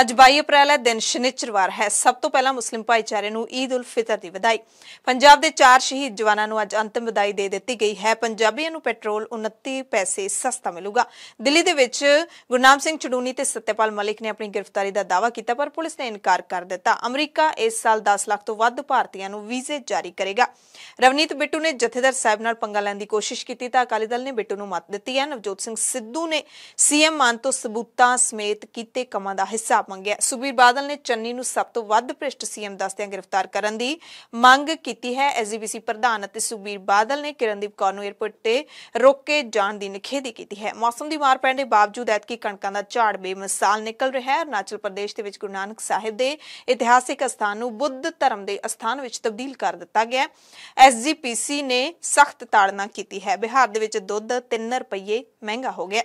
ਅੱਜ 22 ਅਪ੍ਰੈਲ ਹੈ ਦਿਨ ਸ਼ਨੀਚਰਵਾਰ ਹੈ ਸਭ ਤੋਂ ਪਹਿਲਾਂ ਮੁਸਲਿਮ ਭਾਈਚਾਰੇ ਨੂੰ ਈਦ ਉਲ ਫਿਤਰ ਦੀ ਵਧਾਈ ਪੰਜਾਬ ਦੇ ਚਾਰ ਸ਼ਹੀਦ ਜਵਾਨਾਂ ਨੂੰ ਅੱਜ ਅੰਤਿਮ ਵਿਦਾਈ ਦੇ ਦਿੱਤੀ ਗਈ ਹੈ ਪੰਜਾਬੀਆਂ ਨੂੰ ਪੈਟਰੋਲ 29 ਪੈਸੇ ਸਸਤਾ ਮਿਲੂਗਾ ਦਿੱਲੀ ਦੇ ਵਿੱਚ ਗੁਰਨਾਮ ਸਿੰਘ ਚੜੂਨੀ ਤੇ ਸਤਿਪਾਲ ਮਲਿਕ ਨੇ ਆਪਣੀ ਗ੍ਰਿਫਤਾਰੀ ਦਾ ਦਾਵਾ ਕੀਤਾ ਪਰ ਪੁਲਿਸ ਨੇ ਇਨਕਾਰ ਕਰ ਦਿੱਤਾ ਅਮਰੀਕਾ ਇਸ ਸਾਲ 10 ਲੱਖ ਤੋਂ ਵੱਧ ਭਾਰਤੀਆਂ ਨੂੰ ਵੀਜ਼ੇ ਜਾਰੀ ਕਰੇਗਾ ਰਵਨੀਤ ਬਿੱਟੂ ਨੇ ਜਥੇਦਾਰ ਸਾਹਿਬ ਨਾਲ ਪੰਗਾ ਲੈਣ ਦੀ ਕੋਸ਼ਿਸ਼ ਕੀਤੀ ਤਾਂ ਅਕਾਲੀ ਦਲ ਨੇ ਬਿੱਟੂ ਨੂੰ ਮਤ ਦਿੱਤੀ ਹੈ ਨਵਜੋਤ ਸਿੰਘ ਸਿੱਧੂ ਨੇ ਸੀਐਮ ਮਾਨ ਤੋਂ ਸਬੂਤਾਂ ਸਮੇਤ ਕੀਤੇ ਕੰਮਾਂ ਦਾ ਹਿੱਸਾ ਹਿਸਾਬ ਮੰਗਿਆ ਸੁਬੀਰ ਬਾਦਲ ਨੇ ਚੰਨੀ ਨੂੰ ਸਭ ਤੋਂ ਵੱਧ ਭ੍ਰਿਸ਼ਟ ਸੀਐਮ ਦੱਸਦਿਆਂ ਗ੍ਰਿਫਤਾਰ ਕਰਨ ਦੀ ਮੰਗ ਕੀਤੀ ਹੈ ਐਸਜੀਬੀਸੀ ਪ੍ਰਧਾਨ ਅਤੇ ਸੁਬੀਰ ਬਾਦਲ ਨੇ ਕਿਰਨਦੀਪ ਕੌਰ ਨੂੰ 에ਅਰਪੋਰਟ ਤੇ ਰੋਕੇ ਜਾਣ ਦੀ ਨਿਖੇਧੀ ਕੀਤੀ ਹੈ ਮੌਸਮ ਦੀ ਮਾਰ ਪੈਣ ਦੇ ਬਾਵਜੂਦ ਐਤਕੀ ਕਣਕਾਂ ਦਾ ਝਾੜ ਬੇਮਿਸਾਲ ਨਿਕਲ ਰਿਹਾ ਹੈ ਅਰਨਾਚਲ ਪ੍ਰਦੇਸ਼ ਦੇ ਵਿੱਚ ਗੁਰੂ ਨਾਨਕ ਸਾਹਿਬ ਦੇ ਇਤਿਹਾਸਿਕ ਅਸਥਾਨ ਨੂੰ ਬੁੱਧ ਧਰਮ ਦੇ ਅਸਥਾਨ ਵਿੱਚ ਤਬਦੀਲ ਕਰ ਦਿੱਤਾ ਗਿਆ ਐਸਜੀਪੀਸੀ ਨੇ ਸਖਤ ਤਾੜਨਾ ਕੀਤੀ ਹੈ ਬਿਹਾਰ ਦੇ ਵਿੱਚ ਦੁੱਧ 3 ਰੁਪਏ ਮਹਿੰਗਾ ਹੋ ਗਿਆ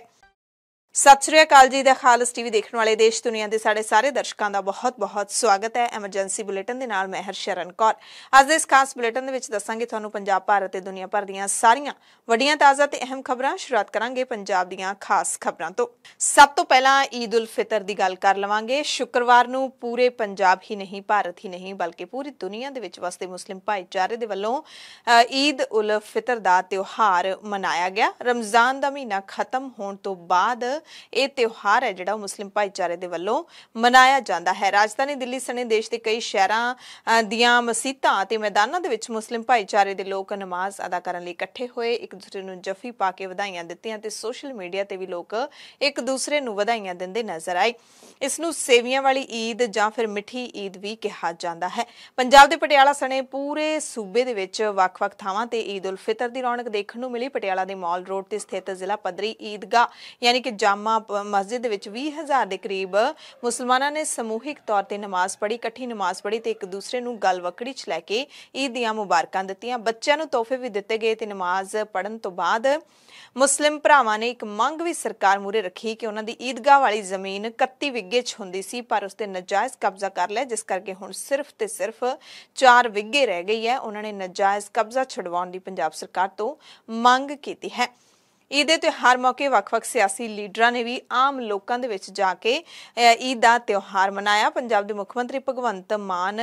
ਸਤਿ ਸ੍ਰੀ ਅਕਾਲ ਜੀ ਦਾ ਖਾਲਸ ਟੀਵੀ ਦੇਖਣ ਵਾਲੇ ਦੇਸ਼ ਦੁਨੀਆ ਦੇ ਸਾਡੇ ਸਾਰੇ ਦਰਸ਼ਕਾਂ ਦਾ ਬਹੁਤ-ਬਹੁਤ ਸਵਾਗਤ ਹੈ ਐਮਰਜੈਂਸੀ ਬੁਲੇਟਿਨ ਦੇ ਨਾਲ ਮੈਂ ਹਰਸ਼ਰਨ ਕੌਰ ਅੱਜ ਦੇ ਇਸ ਖਾਸ ਬੁਲੇਟਿਨ ਦੇ ਵਿੱਚ ਦੱਸਾਂਗੇ ਤੁਹਾਨੂੰ ਪੰਜਾਬ ਭਾਰਤ ਤੇ ਦੁਨੀਆ ਭਰ ਦੀਆਂ ਸਾਰੀਆਂ ਵੱਡੀਆਂ ਤਾਜ਼ਾ ਤੇ ਅਹਿਮ ਖਬਰਾਂ ਸ਼ੁਰੂਆਤ ਕਰਾਂਗੇ ਪੰਜਾਬ ਦੀਆਂ ਖਾਸ ਖਬਰਾਂ ਤੋਂ ਸਭ ਤੋਂ ਪਹਿਲਾਂ ਈਦ ਉਲ ਫਿਤਰ ਦੀ ਗੱਲ ਕਰ ਲਵਾਂਗੇ ਸ਼ੁੱਕਰਵਾਰ ਨੂੰ ਪੂਰੇ ਪੰਜਾਬ ਹੀ ਨਹੀਂ ਭਾਰਤ ਹੀ ਨਹੀਂ ਬਲਕਿ ਪੂਰੀ ਦੁਨੀਆ ਦੇ ਵਿੱਚ ਵਸਦੇ ਮੁਸਲਿਮ ਭਾਈਚਾਰੇ ਦੇ ਵੱਲੋਂ ਈਦ ਉਲ ਫਿਤਰ ਦਾ ਤਿਉਹਾਰ ਮਨਾਇਆ ਗਿਆ ਰਮਜ਼ਾਨ ਦਾ ਮਹੀਨਾ ਖਤਮ ਹੋਣ ਤੋਂ ਬਾਅਦ ਇਹ ਤਿਉਹਾਰ ਹੈ ਜਿਹੜਾ ਮੁਸਲਿਮ ਭਾਈਚਾਰੇ ਦੇ ਵੱਲੋਂ ਮਨਾਇਆ ਜਾਂਦਾ ਹੈ ਰਾਜਧਾਨੀ ਦਿੱਲੀ ਸਣੇ ਦੇਸ਼ ਦੇ ਕਈ ਸ਼ਹਿਰਾਂ ਦੀਆਂ ਮਸਜਿਦਾਂ ਅਤੇ ਮੈਦਾਨਾਂ ਦੇ ਵਿੱਚ ਮੁਸਲਿਮ ਭਾਈਚਾਰੇ ਦੇ ਲੋਕ ਨਮਾਜ਼ ਅਦਾ ਕਰਨ ਲਈ ਇਕੱਠੇ ਹੋਏ ਇੱਕ ਦੂਸਰੇ ਨੂੰ ਜਫੀ ਪਾ ਕੇ ਵਧਾਈਆਂ ਦਿੱਤੀਆਂ ਤੇ ਸੋਸ਼ਲ ਮੀਡੀਆ ਤੇ ਵੀ ਲੋਕ ਇੱਕ ਦੂਸਰੇ ਨੂੰ ਵਧਾਈਆਂ ਦਿੰਦੇ ਨਜ਼ਰ ਆਏ ਇਸ ਨੂੰ ਸੇਵੀਆਂ ਵਾਲੀ ਈਦ ਜਾਂ ਫਿਰ ਮਿੱਠੀ ਈਦ ਵੀ ਕਿਹਾ ਜਾਂਦਾ ਹੈ ਪੰਜਾਬ ਦੇ ਪਟਿਆਲਾ ਸਣੇ ਪੂਰੇ ਸੂਬੇ ਦੇ ਵਿੱਚ ਵੱਖ-ਵੱਖ ਥਾਵਾਂ ਤੇ ਈਦ ਉਲ ਫਿਤਰ ਦੀ ਰੌਣਕ ਦੇਖਣ ਨੂੰ ਮਿਲੀ ਪਟਿਆਲਾ ਦੇ ਮਾਲ ਰੋਡ ਤੇ ਸਥਿਤ ਜ਼ਿਲ੍ਹਾ ਪੱਧਰੀ ਈਦਗਾ ਯਾਨੀ ਕਿ ਜਾਮਾ ਮਸਜਿਦ ਦੇ ਵਿੱਚ 20000 ਦੇ ਕਰੀਬ ਮੁਸਲਮਾਨਾਂ ਨੇ ਸਮੂਹਿਕ ਤੌਰ ਤੇ ਨਮਾਜ਼ ਪੜ੍ਹੀ ਇਕੱਠੀ ਨਮਾਜ਼ ਪੜ੍ਹੀ ਤੇ ਇੱਕ ਦੂਸਰੇ ਨੂੰ ਗਲ ਵਕੜੀ 'ਚ ਲੈ ਕੇ ਈਦ ਦੀਆਂ ਮੁਬਾਰਕਾਂ ਦਿੱਤੀਆਂ ਬੱਚਿਆਂ ਨੂੰ ਤੋਹਫੇ ਵੀ ਦਿੱਤੇ ਗਏ ਤੇ ਨਮਾਜ਼ ਪੜ੍ਹਨ ਤੋਂ ਬਾਅਦ ਮੁਸਲਿਮ ਭਰਾਵਾਂ ਨੇ ਇੱਕ ਮੰਗ ਵੀ ਸਰਕਾਰ ਮੂਰੇ ਰੱਖੀ ਕਿ ਉਹਨਾਂ ਦੀ ਈਦਗਾਹ ਵਾਲੀ ਜ਼ਮੀਨ 31 ਵਿੱਗੇ 'ਚ ਹੁੰਦੀ ਸੀ ਪਰ ਉਸ ਤੇ ਨਜਾਇਜ਼ ਕਬਜ਼ਾ ਕਰ ਲਿਆ ਜਿਸ ਕਰਕੇ ਹੁਣ ਸਿਰਫ ਤੇ ਸਿਰਫ 4 ਵਿੱਗੇ ਰਹਿ ਗਈ ਹੈ ਉਹਨਾਂ ਨੇ ਨਜਾਇਜ਼ ਕਬਜ਼ਾ ਛਡਵਾਉਣ ਦੀ ਪੰਜਾਬ ਸਰਕਾਰ ਤੋਂ ਮੰਗ ਕੀਤੀ ਹੈ ਈਦ ਦੇ ਤਿਉਹਾਰ ਮੌਕੇ ਵੱਖ-ਵੱਖ ਸਿਆਸੀ ਲੀਡਰਾਂ ਨੇ ਵੀ ਆਮ ਲੋਕਾਂ ਦੇ ਵਿੱਚ ਜਾ ਕੇ ਈਦ ਦਾ ਤਿਉਹਾਰ ਮਨਾਇਆ ਪੰਜਾਬ ਦੇ ਮੁੱਖ ਮੰਤਰੀ ਭਗਵੰਤ ਮਾਨ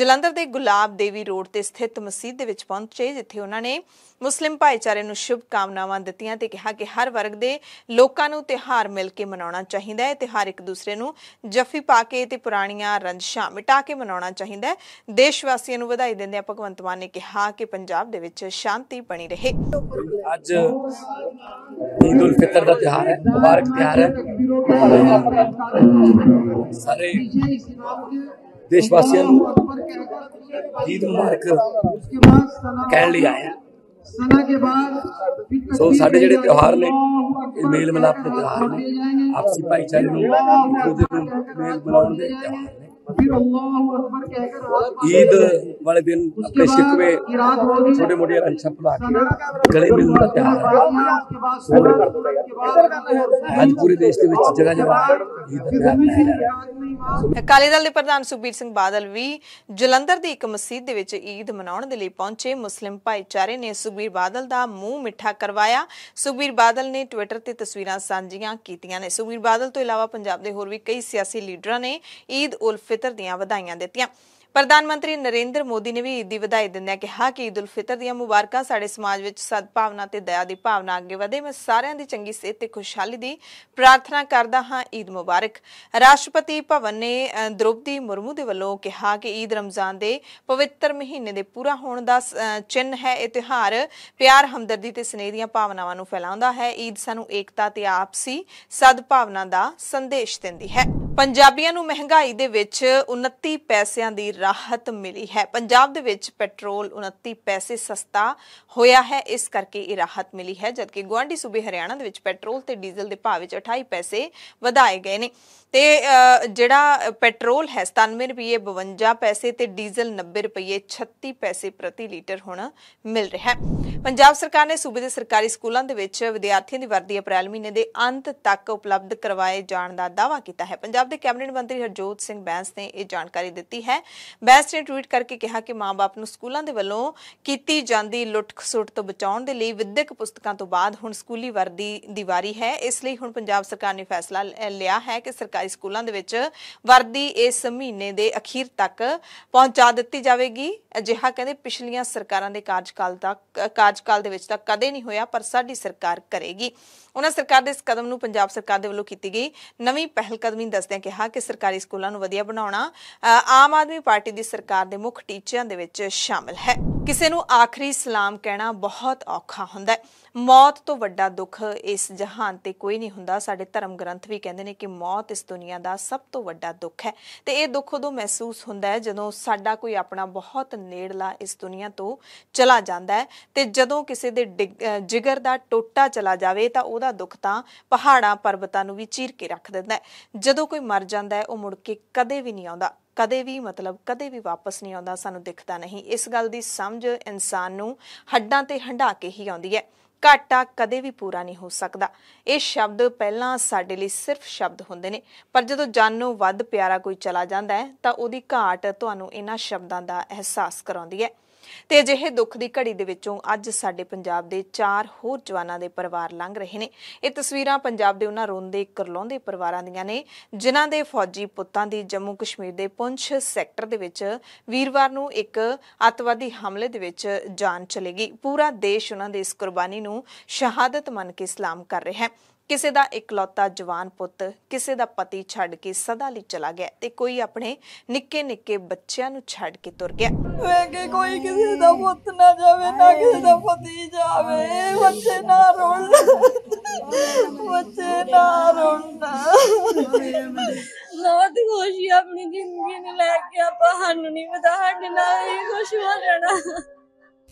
ਜਲੰਧਰ ਦੇ ਗੁਲਾਬ ਦੇਵੀ ਰੋਡ ਤੇ ਸਥਿਤ ਮਸਜਿਦ ਦੇ ਵਿੱਚ ਪਹੁੰਚੇ ਜਿੱਥੇ ਉਹਨਾਂ ਨੇ ਮੁਸਲਿਮ ਭਾਈਚਾਰੇ ਨੂੰ ਸ਼ੁਭ ਕਾਮਨਾਵਾਂ ਦਿੱਤੀਆਂ ਤੇ ਕਿਹਾ ਕਿ ਹਰ ਵਰਗ ਦੇ ਲੋਕਾਂ ਨੂੰ ਤਿਉਹਾਰ ਮਿਲ ਕੇ ਮਨਾਉਣਾ ਚਾਹੀਦਾ ਹੈ ਤਿਉਹਾਰ ਇੱਕ ਦੂਸਰੇ ਨੂੰ ਜੱਫੀ ਪਾ ਕੇ ਤੇ ਪੁਰਾਣੀਆਂ ਰੰਜਸ਼ਾਂ ਮਿਟਾ ਕੇ ਮਨਾਉਣਾ ਚਾਹੀਦਾ ਹੈ ਦੇਸ਼ ਵਾਸੀਆਂ ਨੂੰ ਵਧਾਈ ਦਿੰਦੇ ਆ ਭਗਵੰਤ ਮਾਨ ਨੇ ਕਿਹਾ ਕਿ ਪੰਜਾਬ ਦੇ ਵਿੱਚ ਸ਼ਾਂਤੀ ਬਣੀ ਰਹੇ ਅੱਜ ईद उल फितर का त्यौहार है मुबारक त्यौहार है सारे देशवासियों ईद मुबारक कह लिया है सो साढ़े जोड़े त्यौहार ने मेल मिलाप के त्यौहार ने आपसी भाईचारे मेल मिला त्यौहार ਈਦ ਵਾਲੇ ਦਿਨ ਆਪਣੇ शिकवे ਛੋਟੇ ਮੋਟੇ अनशन बुला ਕੇ ਗਲੇ ਮਿਲਣ ਦਾ ਪਿਆਰ है ਅੱਜ ਪੂਰੇ ਦੇਸ਼ ਦੇ ਵਿੱਚ ਜਗ੍ਹਾ ਜਗ੍ਹਾ ਈਦ ਅਕਾਲੀ ਦਲ ਦੇ ਪ੍ਰਧਾਨ ਸੁਖਬੀਰ ਸਿੰਘ ਬਾਦਲ ਵੀ ਜਲੰਧਰ ਦੀ ਇੱਕ ਮਸਜਿਦ ਦੇ ਵਿੱਚ ਈਦ ਮਨਾਉਣ ਦੇ ਲਈ ਪਹੁੰਚੇ ਮੁਸਲਿਮ ਭਾਈਚਾਰੇ ਨੇ ਸੁਖਬੀਰ ਬਾਦਲ ਦਾ ਮੂੰਹ ਮਿੱਠਾ ਕਰਵਾਇਆ ਸੁਖਬੀਰ ਬਾਦਲ ਨੇ ਟਵਿੱਟਰ ਤੇ ਤਸਵੀਰਾਂ ਸਾਂਝੀਆਂ ਕੀਤੀਆਂ ਨੇ ਸੁਖਬੀਰ ਬਾਦਲ ਤੋਂ ਇਲਾਵਾ ਪੰਜਾਬ ਦੇ ਹੋਰ ਵੀ ਕਈ ਸਿਆਸੀ ਲੀਡਰਾਂ ਨੇ ਈਦ ਉਲ ਫਿਤਰ ਦੀਆਂ ਵਧਾਈਆਂ ਦਿੱਤੀਆਂ ਪ੍ਰਧਾਨ ਮੰਤਰੀ ਨਰਿੰਦਰ ਮੋਦੀ ਨੇ ਵੀ ਈਦ ਦੀ ਵਧਾਈ ਦਿੰਦਿਆਂ ਕਿਹਾ ਕਿ ਈਦੁਲ ਫਿਤਰ ਦੀਆਂ ਮੁਬਾਰਕਾਂ ਸਾਡੇ ਸਮਾਜ ਵਿੱਚ ਸਦਭਾਵਨਾ ਤੇ ਦਇਆ ਦੀ ਭਾਵਨਾ ਅੱਗੇ ਵਧੇ ਮੈਂ ਸਾਰਿਆਂ ਦੀ ਚੰਗੀ ਸਿਹਤ ਤੇ ਖੁਸ਼ਹਾਲੀ ਦੀ ਪ੍ਰਾਰਥਨਾ ਕਰਦਾ ਹਾਂ ਈਦ ਮੁਬਾਰਕ ਰਾਸ਼ਟਰਪਤੀ ਭਵਨ ਨੇ ਦ੍ਰੋਪਦੀ ਮੁਰਮੂ ਦੇ ਵੱਲੋਂ ਕਿਹਾ ਕਿ ਈਦ ਰਮਜ਼ਾਨ ਦੇ ਪਵਿੱਤਰ ਮਹੀਨੇ ਦੇ ਪੂਰਾ ਹੋਣ ਦਾ ਚਿੰਨ ਹੈ ਇਹ ਤਿਹਾਰ ਪਿਆਰ ਹਮਦਰਦੀ ਤੇ ਸਨੇਹ ਦੀਆਂ ਭਾਵਨਾਵਾਂ ਨੂੰ ਫੈਲਾਉਂਦਾ ਹੈ ਈਦ ਸਾਨੂੰ ਏਕਤਾ ਤੇ ਆਪਸੀ ਸਦਭਾਵਨਾ ਦਾ ਸੰਦੇਸ਼ ਦਿੰਦੀ ਹੈ ਪੰਜਾਬੀਆਂ ਨੂੰ ਮਹਿੰਗਾਈ ਦੇ ਵਿੱਚ 29 ਪੈਸਿਆਂ ਦੀ ਰਾਹਤ ਮਿਲੀ ਹੈ ਪੰਜਾਬ ਦੇ ਵਿੱਚ ਪੈਟਰੋਲ 29 ਪੈਸੇ ਸਸਤਾ ਹੋਇਆ ਹੈ ਇਸ ਕਰਕੇ ਇਹ ਰਾਹਤ ਮਿਲੀ ਹੈ ਜਦਕਿ ਗੁਆਂਢੀ ਸੂਬੇ ਹਰਿਆਣਾ ਦੇ ਵਿੱਚ ਪੈਟਰੋਲ ਤੇ ਡੀਜ਼ਲ ਦੇ ਭਾਅ ਵਿੱਚ 28 ਪੈਸੇ ਵਧਾਏ ਗਏ ਨੇ ਤੇ ਜਿਹੜਾ ਪੈਟਰੋਲ ਹੈ 97 ਰੁਪਏ 52 ਪੈਸੇ ਤੇ ਡੀਜ਼ਲ 90 ਰੁਪਏ 36 ਪੈਸੇ ਪ੍ਰਤੀ ਲੀਟਰ ਹੁਣ ਮਿਲ ਰਿਹਾ ਹੈ ਪੰਜਾਬ ਸਰਕਾਰ ਨੇ ਸੂਬੇ ਦੇ ਸਰਕਾਰੀ ਸਕੂਲਾਂ ਦੇ ਵਿੱਚ ਵਿਦਿਆਰਥੀਆਂ ਦੀ ਵਰਦੀ ਅਪ੍ਰੈਲ ਮਹੀਨੇ ਦੇ ਅੰਤ ਤੱਕ ਉਪਲਬਧ ਕਰਵਾਏ ਜਾਣ ਦਾ ਦਾਅਵਾ ਕੀਤਾ ਹੈ ਪੰਜਾਬ ਦੇ ਕੈਬਨਿਟ ਮੰਤਰੀ ਹਰਜੋਤ ਸਿੰਘ ਬੈਂਸ ਨੇ ਇਹ ਜਾਣਕਾਰੀ ਦਿੱਤੀ ਹੈ ਬੈਂਸ ਨੇ ਟਵੀਟ ਕਰਕੇ ਕਿਹਾ ਕਿ ਮਾਪੇ ਨੂੰ ਸਕੂਲਾਂ ਦੇ ਵੱਲੋਂ ਕੀਤੀ ਜਾਂਦੀ ਲੁੱਟ-ਖਸੁੱਟ ਤੋਂ ਬਚਾਉਣ ਦੇ ਲਈ ਵਿਦਿਅਕ ਪੁਸਤਕਾਂ ਤੋਂ ਬਾਅਦ ਹੁਣ ਸਕੂਲੀ ਵਰਦੀ ਦੀ ਵਾਰੀ ਹੈ ਇਸ ਲਈ ਹੁਣ ਪੰਜਾਬ ਸਰਕਾਰ ਨੇ ਫੈਸਲਾ ਲਿਆ ਹੈ ਕਿ ਸਰਕਾਰ ਸਰਕਾਰੀ ਸਕੂਲਾਂ ਦੇ ਵਿੱਚ ਵਰਦੀ ਇਸ ਮਹੀਨੇ ਦੇ ਅਖੀਰ ਤੱਕ ਪਹੁੰਚਾ ਦਿੱਤੀ ਜਾਵੇਗੀ ਅਜਿਹਾ ਕਹਿੰਦੇ ਪਿਛਲੀਆਂ ਸਰਕਾਰਾਂ ਦੇ ਕਾਰਜਕਾਲ ਦਾ ਕਾਰਜਕਾਲ ਦੇ ਵਿੱਚ ਤਾਂ ਕਦੇ ਨਹੀਂ ਹੋਇਆ ਪਰ ਸਾਡੀ ਸਰਕਾਰ ਕਰੇਗੀ ਉਹਨਾਂ ਸਰਕਾਰ ਦੇ ਇਸ ਕਦਮ ਨੂੰ ਪੰਜਾਬ ਸਰਕਾਰ ਦੇ ਵੱਲੋਂ ਕੀਤੀ ਗਈ ਨਵੀਂ ਪਹਿਲ ਕਦਮੀ ਦੱਸਦਿਆਂ ਕਿਹਾ ਕਿ ਸਰਕਾਰੀ ਸਕੂਲਾਂ ਨੂੰ ਵਧੀਆ ਬਣਾਉਣਾ ਆਮ ਆਦਮੀ ਪਾਰਟੀ ਦੀ ਸਰਕਾਰ ਦੇ ਮੁੱਖ ਟੀਚਿਆਂ ਦੇ ਵਿੱਚ ਸ਼ਾਮਲ ਹੈ ਕਿਸੇ ਨੂੰ ਆਖਰੀ ਸਲਾਮ ਕਹਿਣਾ ਬਹੁਤ ਔਖਾ ਹੁੰਦਾ ਹੈ ਮੌਤ ਤੋਂ ਵੱਡਾ ਦੁੱਖ ਇਸ ਜਹਾਨ ਤੇ ਕੋਈ ਨਹੀਂ ਹੁੰਦਾ ਸਾਡੇ ਧਰਮ ਗ੍ਰੰਥ ਵੀ ਕਹਿੰਦੇ ਨੇ ਕਿ ਮੌਤ ਇਸ ਦੁਨੀਆ ਦਾ ਸਭ ਤੋਂ ਵੱਡਾ ਦੁੱਖ ਹੈ ਤੇ ਇਹ ਦੁੱਖ ਉਦੋਂ ਮਹਿਸੂਸ ਹੁੰਦਾ ਹੈ ਜਦੋਂ ਸਾਡਾ ਕੋਈ ਆਪਣਾ ਬਹੁਤ ਨੇੜਲਾ ਇਸ ਦੁਨੀਆ ਤੋਂ ਚਲਾ ਜਾਂਦਾ ਹੈ ਤੇ ਜਦੋਂ ਕਿਸੇ ਦੇ ਜਿਗਰ ਦਾ ਟੋਟਾ ਚਲਾ ਜਾਵੇ ਤਾਂ ਉਹ ਉਹਦਾ ਦੁੱਖ ਤਾਂ ਪਹਾੜਾਂ ਪਰਬਤਾਂ ਨੂੰ ਵੀ ਚੀਰ ਕੇ ਰੱਖ ਦਿੰਦਾ ਹੈ ਜਦੋਂ ਕੋਈ ਮਰ ਜਾਂਦਾ ਹੈ ਉਹ ਮੁੜ ਕੇ ਕਦੇ ਵੀ ਨਹੀਂ ਆਉਂਦਾ ਕਦੇ ਵੀ ਮਤਲਬ ਕਦੇ ਵੀ ਵਾਪਸ ਨਹੀਂ ਆਉਂਦਾ ਸਾਨੂੰ ਦਿਖਦਾ ਨਹੀਂ ਇਸ ਗੱਲ ਦੀ ਸਮਝ ਇਨਸਾਨ ਨੂੰ ਹੱਡਾਂ ਤੇ ਹੰਡਾ ਕੇ ਹੀ ਆਉਂਦੀ ਹੈ ਘਾਟਾ ਕਦੇ ਵੀ ਪੂਰਾ ਨਹੀਂ ਹੋ ਸਕਦਾ ਇਹ ਸ਼ਬਦ ਪਹਿਲਾਂ ਸਾਡੇ ਲਈ ਸਿਰਫ ਸ਼ਬਦ ਹੁੰਦੇ ਨੇ ਪਰ ਜਦੋਂ ਜਾਨੋਂ ਵੱਧ ਪਿਆਰਾ ਕੋਈ ਚਲਾ ਜਾਂਦਾ ਹੈ ਤਾਂ ਉਹਦੀ ਘਾਟ ਤੁਹਾਨੂੰ ਇਹਨਾਂ ਸ਼ਬਦਾਂ ਦਾ ਅਹਿਸਾਸ ਕਰਾਉਂਦੀ ਹੈ ਤੇ ਅਜਿਹੇ ਦੁੱਖ ਦੀ ਘੜੀ ਦੇ ਵਿੱਚੋਂ ਅੱਜ ਸਾਡੇ ਪੰਜਾਬ ਦੇ ਚਾਰ ਹੋਰ ਜਵਾਨਾਂ ਦੇ ਪਰਿਵਾਰ ਲੰਘ ਰਹੇ ਨੇ ਇਹ ਤਸਵੀਰਾਂ ਪੰਜਾਬ ਦੇ ਉਹਨਾਂ ਰੋਂਦੇ ਕਰਲਾਉਂਦੇ ਪਰਿਵਾਰਾਂ ਦੀਆਂ ਨੇ ਜਿਨ੍ਹਾਂ ਦੇ ਫੌਜੀ ਪੁੱਤਾਂ ਦੀ ਜੰਮੂ ਕਸ਼ਮੀਰ ਦੇ ਪੁੰਛ ਸੈਕਟਰ ਦੇ ਵਿੱਚ ਵੀਰਵਾਰ ਨੂੰ ਇੱਕ ਅਤਵਾਦੀ ਹਮਲੇ ਦੇ ਵਿੱਚ ਜਾਨ ਚਲੇ ਗਈ ਪੂਰਾ ਦੇਸ਼ ਉਹਨਾਂ ਦੀ ਇਸ ਕੁਰਬਾਨੀ ਨੂੰ ਸ਼ਹਾਦਤ ਮੰਨ ਕੇ ਸਲਾਮ ਕਰ ਰਿਹਾ ਹੈ ਕਿਸੇ ਦਾ ਇਕਲੌਤਾ ਜਵਾਨ ਪੁੱਤ ਕਿਸੇ ਦਾ ਪਤੀ ਛੱਡ ਕੇ ਸਦਾ ਲਈ ਚਲਾ ਗਿਆ ਤੇ ਕੋਈ ਆਪਣੇ ਨਿੱਕੇ ਨਿੱਕੇ ਬੱਚਿਆਂ ਨੂੰ ਛੱਡ ਕੇ ਤੁਰ ਗਿਆ ਵੇਖੇ ਕੋਈ ਕਿਸੇ ਦਾ ਪੁੱਤ ਨਾ ਜਾਵੇ ਨਾ ਕਿਸੇ ਦਾ ਪਤੀ ਜਾਵੇ ਬੱਚੇ ਨਾ ਰੋਣ ਬੱਚੇ ਨਾ ਰੋਣ ਦੀ ਖੁਸ਼ੀ ਆਪਣੀ ਜ਼ਿੰਦਗੀ ਨੂੰ ਲੈ ਕੇ ਆਪਾਂ ਸਾਨੂੰ ਨਹੀਂ ਵਧਾ ਸਾਡੇ ਨਾ ਇਹ ਕੁਝ ਹੋ ਜਾਣਾ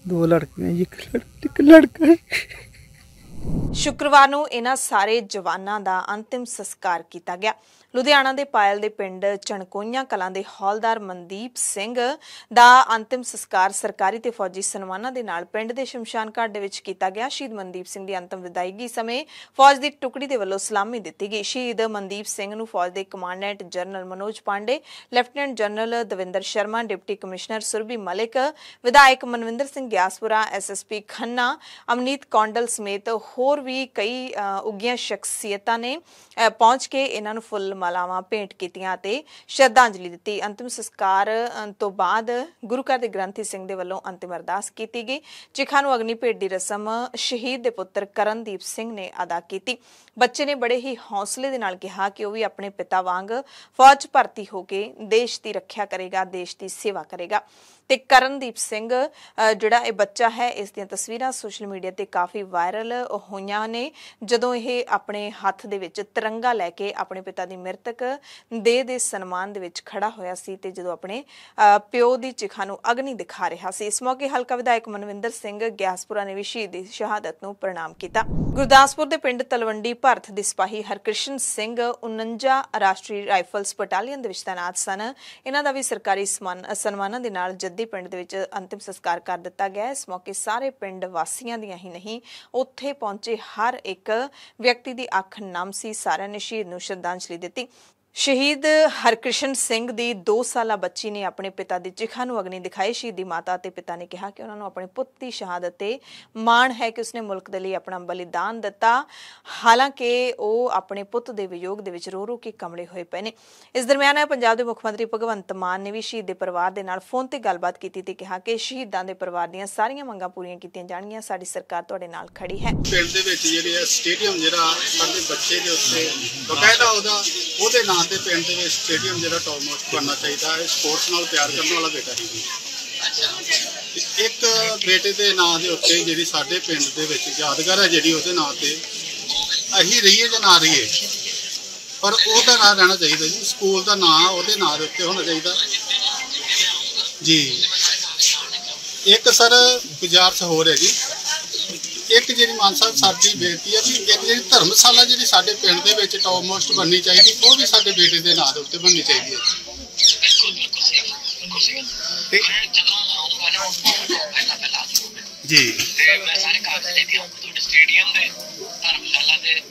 ਦੋ ਲੜਕੀਆਂ ਇੱਕ ਲੜਕਾ ਇੱਕ ਲੜਕਾ ਸ਼ੁੱਕਰਵਾਰ ਨੂੰ ਇਹਨਾਂ ਸਾਰੇ ਜਵਾਨਾਂ ਦਾ ਅੰਤਿਮ ਸੰਸਕਾਰ ਕੀਤਾ ਗਿਆ ਲੁਧਿਆਣਾ ਦੇ ਪਾਇਲ ਦੇ ਪਿੰਡ ਚਣਕੋਈਆਂ ਕਲਾਂ ਦੇ ਹੌਲਦਾਰ ਮਨਦੀਪ ਸਿੰਘ ਦਾ ਅੰਤਿਮ ਸੰਸਕਾਰ ਸਰਕਾਰੀ ਤੇ ਫੌਜੀ ਸਨਮਾਨਾਂ ਦੇ ਨਾਲ ਪਿੰਡ ਦੇ ਸ਼ਮਸ਼ਾਨ ਘਾਟ ਦੇ ਵਿੱਚ ਕੀਤਾ ਗਿਆ ਸ਼ਹੀਦ ਮਨਦੀਪ ਸਿੰਘ ਦੀ ਅੰਤਿਮ ਵਿਦਾਇਗੀ ਸਮੇਂ ਫੌਜ ਦੀ ਟੁਕੜੀ ਦੇ ਵੱਲੋਂ ਸਲਾਮੀ ਦਿੱਤੀ ਗਈ ਸ਼ਹੀਦ ਮਨਦੀਪ ਸਿੰਘ ਨੂੰ ਫੌਜ ਦੇ commandant general Manoj Pande lieutenant general Davinder Sharma deputy commissioner Surbhi Malik ਵਿਧਾਇਕ ਮਨਵਿੰਦਰ ਸਿੰਘ ਗਿਆਸਪੁਰਾ ਐਸਐਸਪੀ ਖੰਨਾ ਅਮਨੀਤ ਕੌਂਡਲ ਸਮੇਤ ਹੋਰ ਵੀ ਕਈ ਉੱਗੀਆਂ ਸ਼ਖਸੀਅਤਾਂ ਨੇ ਪਹੁੰਚ ਕੇ ਇਹਨਾਂ ਨੂੰ ਫੁੱਲ ਮਾਲਾਵਾਂ ਭੇਂਟ ਕੀਤੀਆਂ ਤੇ ਸ਼ਰਧਾਂਜਲੀ ਦਿੱਤੀ ਅੰਤਿਮ ਸੰਸਕਾਰ ਤੋਂ ਬਾਅਦ ਗੁਰੂ ਘਰ ਦੇ ਗ੍ਰੰਥੀ ਸਿੰਘ ਦੇ ਵੱਲੋਂ ਅੰਤਿਮ ਅਰਦਾਸ ਕੀਤੀ ਗਈ ਚਿਖਾ ਨੂੰ ਅਗਨੀ ਭੇਟ ਦੀ ਰਸਮ ਸ਼ਹੀਦ ਦੇ ਪੁੱਤਰ ਕਰਨਦੀਪ ਸਿੰਘ ਨੇ ਅਦਾ ਕੀਤੀ ਬੱਚੇ ਨੇ ਬੜੇ ਹੀ ਹੌਸਲੇ ਦੇ ਨਾਲ ਕਿਹਾ ਕਿ ਉਹ ਵੀ ਆਪਣੇ ਪਿਤਾ ਵਾਂਗ ਫੌਜ ਭਰਤੀ ਹੋ ਕੇ ਦੇਸ਼ ਦੀ ਰੱਖਿਆ ਕਰੇਗਾ ਦੇਸ਼ ਦੀ ਸੇਵਾ ਕਰੇਗਾ ਤੇ ਕਰਨਦੀਪ ਸਿੰਘ ਜਿਹੜਾ ਇਹ ਬੱਚਾ ਹੈ ਇਸ ਦੀਆਂ ਤਸਵੀਰਾਂ ਸੋਸ਼ਲ ਮੀਡੀਆ ਤੇ ਕਾਫੀ ਵਾਇਰਲ ਹੋਈਆਂ ਨੇ ਜਦੋਂ ਇਹ ਆਪਣੇ ਹੱਥ ਦੇ ਵਿੱਚ ਤਿਰੰਗਾ ਲੈ ਕੇ ਆਪਣੇ ਪਿਤਾ ਦੀ ਮਰਤਕ ਦੇ ਦੇ ਸਨਮਾਨ ਦੇ ਵਿੱਚ ਖੜਾ ਹੋਇਆ ਸੀ ਤੇ ਜਦੋਂ ਆਪਣੇ ਪਿਓ ਦੀ ਚਿਖਾ ਨੂੰ ਅਗਨੀ ਦਿਖਾ ਰਿਹਾ ਸੀ ਇਸ ਮੌਕੇ ਹਲਕਾ ਵਿਧਾਇਕ ਮਨਵਿੰਦਰ ਸਿੰਘ ਗਿਆਸਪੁਰਾ ਨੇ ਵੀ ਸ਼ਹੀਦ ਦੀ ਸ਼ਹਾਦਤ ਨੂੰ ਪ੍ਰਣਾਮ ਕੀਤਾ ਗੁਰਦਾਸਪੁਰ ਦੇ ਪਿੰਡ ਤਲਵੰਡੀ ਭਰਤ ਦੇ ਸਿਪਾਹੀ ਹਰਕ੍ਰਿਸ਼ਨ ਸਿੰਘ 49 ਰਾਸ਼ਟਰੀ ਰਾਈਫਲਸ ਬਟਾਲੀਅਨ ਦੇ ਵਿੱਚ ਤਾਇਨਾਤ ਸਨ ਇਹਨਾਂ ਦਾ ਵੀ ਸਰਕਾਰੀ ਸਨਮਾਨ ਸਨਮਾਨਾਂ ਦੇ ਨਾਲ ਜਦ ਸਰਹੱਦੀ ਪਿੰਡ ਦੇ ਵਿੱਚ ਅੰਤਿਮ ਸੰਸਕਾਰ ਕਰ ਦਿੱਤਾ ਗਿਆ ਇਸ ਮੌਕੇ ਸਾਰੇ ਪਿੰਡ ਵਾਸੀਆਂ ਦੀਆਂ ਹੀ ਨਹੀਂ ਉੱਥੇ ਪਹੁੰਚੇ ਹਰ ਇੱਕ ਵਿਅਕਤੀ ਦੀ ਅੱਖ ਨਮ ਸੀ ਸਾਰਿਆਂ ਨੇ ਸ਼ਹੀਦ ਨੂੰ ਸ਼ਰਧਾਂਜਲੀ ਦਿੱਤੀ ਸ਼ਹੀਦ ਹਰਕ੍ਰਿਸ਼ਨ ਸਿੰਘ ਦੀ 2 ਸਾਲਾ ਬੱਚੀ ਨੇ ਆਪਣੇ ਪਿਤਾ ਦੀ ਜਿਖਾ ਨੂੰ ਅਗਨੀ ਦਿਖਾਈ ਦੀ ਮਾਤਾ ਤੇ ਪਿਤਾ ਨੇ ਕਿਹਾ ਕਿ ਉਹਨਾਂ ਨੂੰ ਆਪਣੇ ਪੁੱਤ ਦੀ ਸ਼ਹਾਦਤ ਤੇ ਮਾਣ ਹੈ ਕਿ ਉਸਨੇ ਮੁਲਕ ਦੇ ਲਈ ਆਪਣਾ ਬਲੀਦਾਨ ਦਿੱਤਾ ਹਾਲਾਂਕਿ ਉਹ ਆਪਣੇ ਪੁੱਤ ਦੇ ਵਿਯੋਗ ਦੇ ਵਿੱਚ ਰੋ ਰੋ ਕੇ ਕਮਲੇ ਹੋਏ ਪਏ ਨੇ ਇਸ ਦਰਮਿਆਨ ਪੰਜਾਬ ਦੇ ਮੁੱਖ ਮੰਤਰੀ ਭਗਵੰਤ ਮਾਨ ਨੇ ਵੀ ਸ਼ਹੀਦ ਦੇ ਪਰਿਵਾਰ ਦੇ ਨਾਲ ਫੋਨ ਤੇ ਗੱਲਬਾਤ ਕੀਤੀ ਤੇ ਕਿਹਾ ਕਿ ਸ਼ਹੀਦਾਂ ਦੇ ਪਰਿਵਾਰ ਦੀਆਂ ਸਾਰੀਆਂ ਮੰਗਾਂ ਪੂਰੀਆਂ ਕੀਤੀਆਂ ਜਾਣਗੀਆਂ ਸਾਡੀ ਸਰਕਾਰ ਤੁਹਾਡੇ ਨਾਲ ਖੜੀ ਹੈ ਪਿੰਡ ਦੇ ਵਿੱਚ ਜਿਹੜੇ ਸਟੇਡੀਅਮ ਜਿਹੜਾ ਸਾਡੇ ਬੱਚੇ ਦੇ ਉੱਤੇ ਬਕਾਇਦਾ ਉਹਦਾ ਉਹਦੇ ਨਾਲ ਦੇ ਪਿੰਡ ਦੇ ਵਿੱਚ ਸਟੇਡੀਅਮ ਜਿਹੜਾ ਟੌਪ ਮੋਸਟ ਬਣਨਾ ਚਾਹੀਦਾ ਹੈ ਸਪੋਰਟਸ ਨਾਲ ਪਿਆਰ ਕਰਨ ਵਾਲਾ ਬੇਟਾ ਸੀ ਜੀ ਇੱਕ ਬੇਟੇ ਦੇ ਨਾਂ ਦੇ ਉੱਤੇ ਜਿਹੜੀ ਸਾਡੇ ਪਿੰਡ ਦੇ ਵਿੱਚ ਯਾਦਗਾਰ ਹੈ ਜਿਹੜੀ ਉਹਦੇ ਨਾਂ ਤੇ ਅਹੀ ਰਹੀਏ ਜਾਂ ਨਾ ਰਹੀਏ ਪਰ ਉਹਦਾ ਨਾਂ ਰਹਿਣਾ ਚਾਹੀਦਾ ਜੀ ਸਕੂਲ ਦਾ ਨਾਂ ਉਹਦੇ ਨਾਂ ਦੇ ਉੱਤੇ ਹੋਣਾ ਚਾਹੀਦਾ ਜੀ ਇੱਕ ਸਰ ਗੁਜ਼ਾਰਸ਼ ਹੋ ਰਿਹਾ ਜੀ ਇੱਕ ਜਿਹੜੀ ਮਾਨਸਾ ਸਾਡੀ ਬੇਨਤੀ ਆ ਵੀ ਜਿਹੜੀ ਧਰਮਸ਼ਾਲਾ ਜਿਹੜੀ ਸਾਡੇ ਪਿੰਡ ਦੇ ਵਿੱਚ ਟੌਪ ਮੋਸਟ ਬਣਨੀ ਚਾਹੀਦੀ ਉਹ ਵੀ ਸਾਡੇ ਬੇਟੇ ਦੇ ਨਾਂ ਦੇ ਉੱਤੇ ਬਣਨੀ ਚਾਹੀਦੀ ਹੈ ਜੀ ਤੇ ਮੈਂ ਸਾਰੇ ਕਾਗਜ਼ ਲੈ ਕੇ ਆਉਂਗਾ ਤੁਹਾਡੇ ਸਟੇਡੀਅਮ ਦੇ ਧਰਮਸ਼ਾਲਾ ਦੇ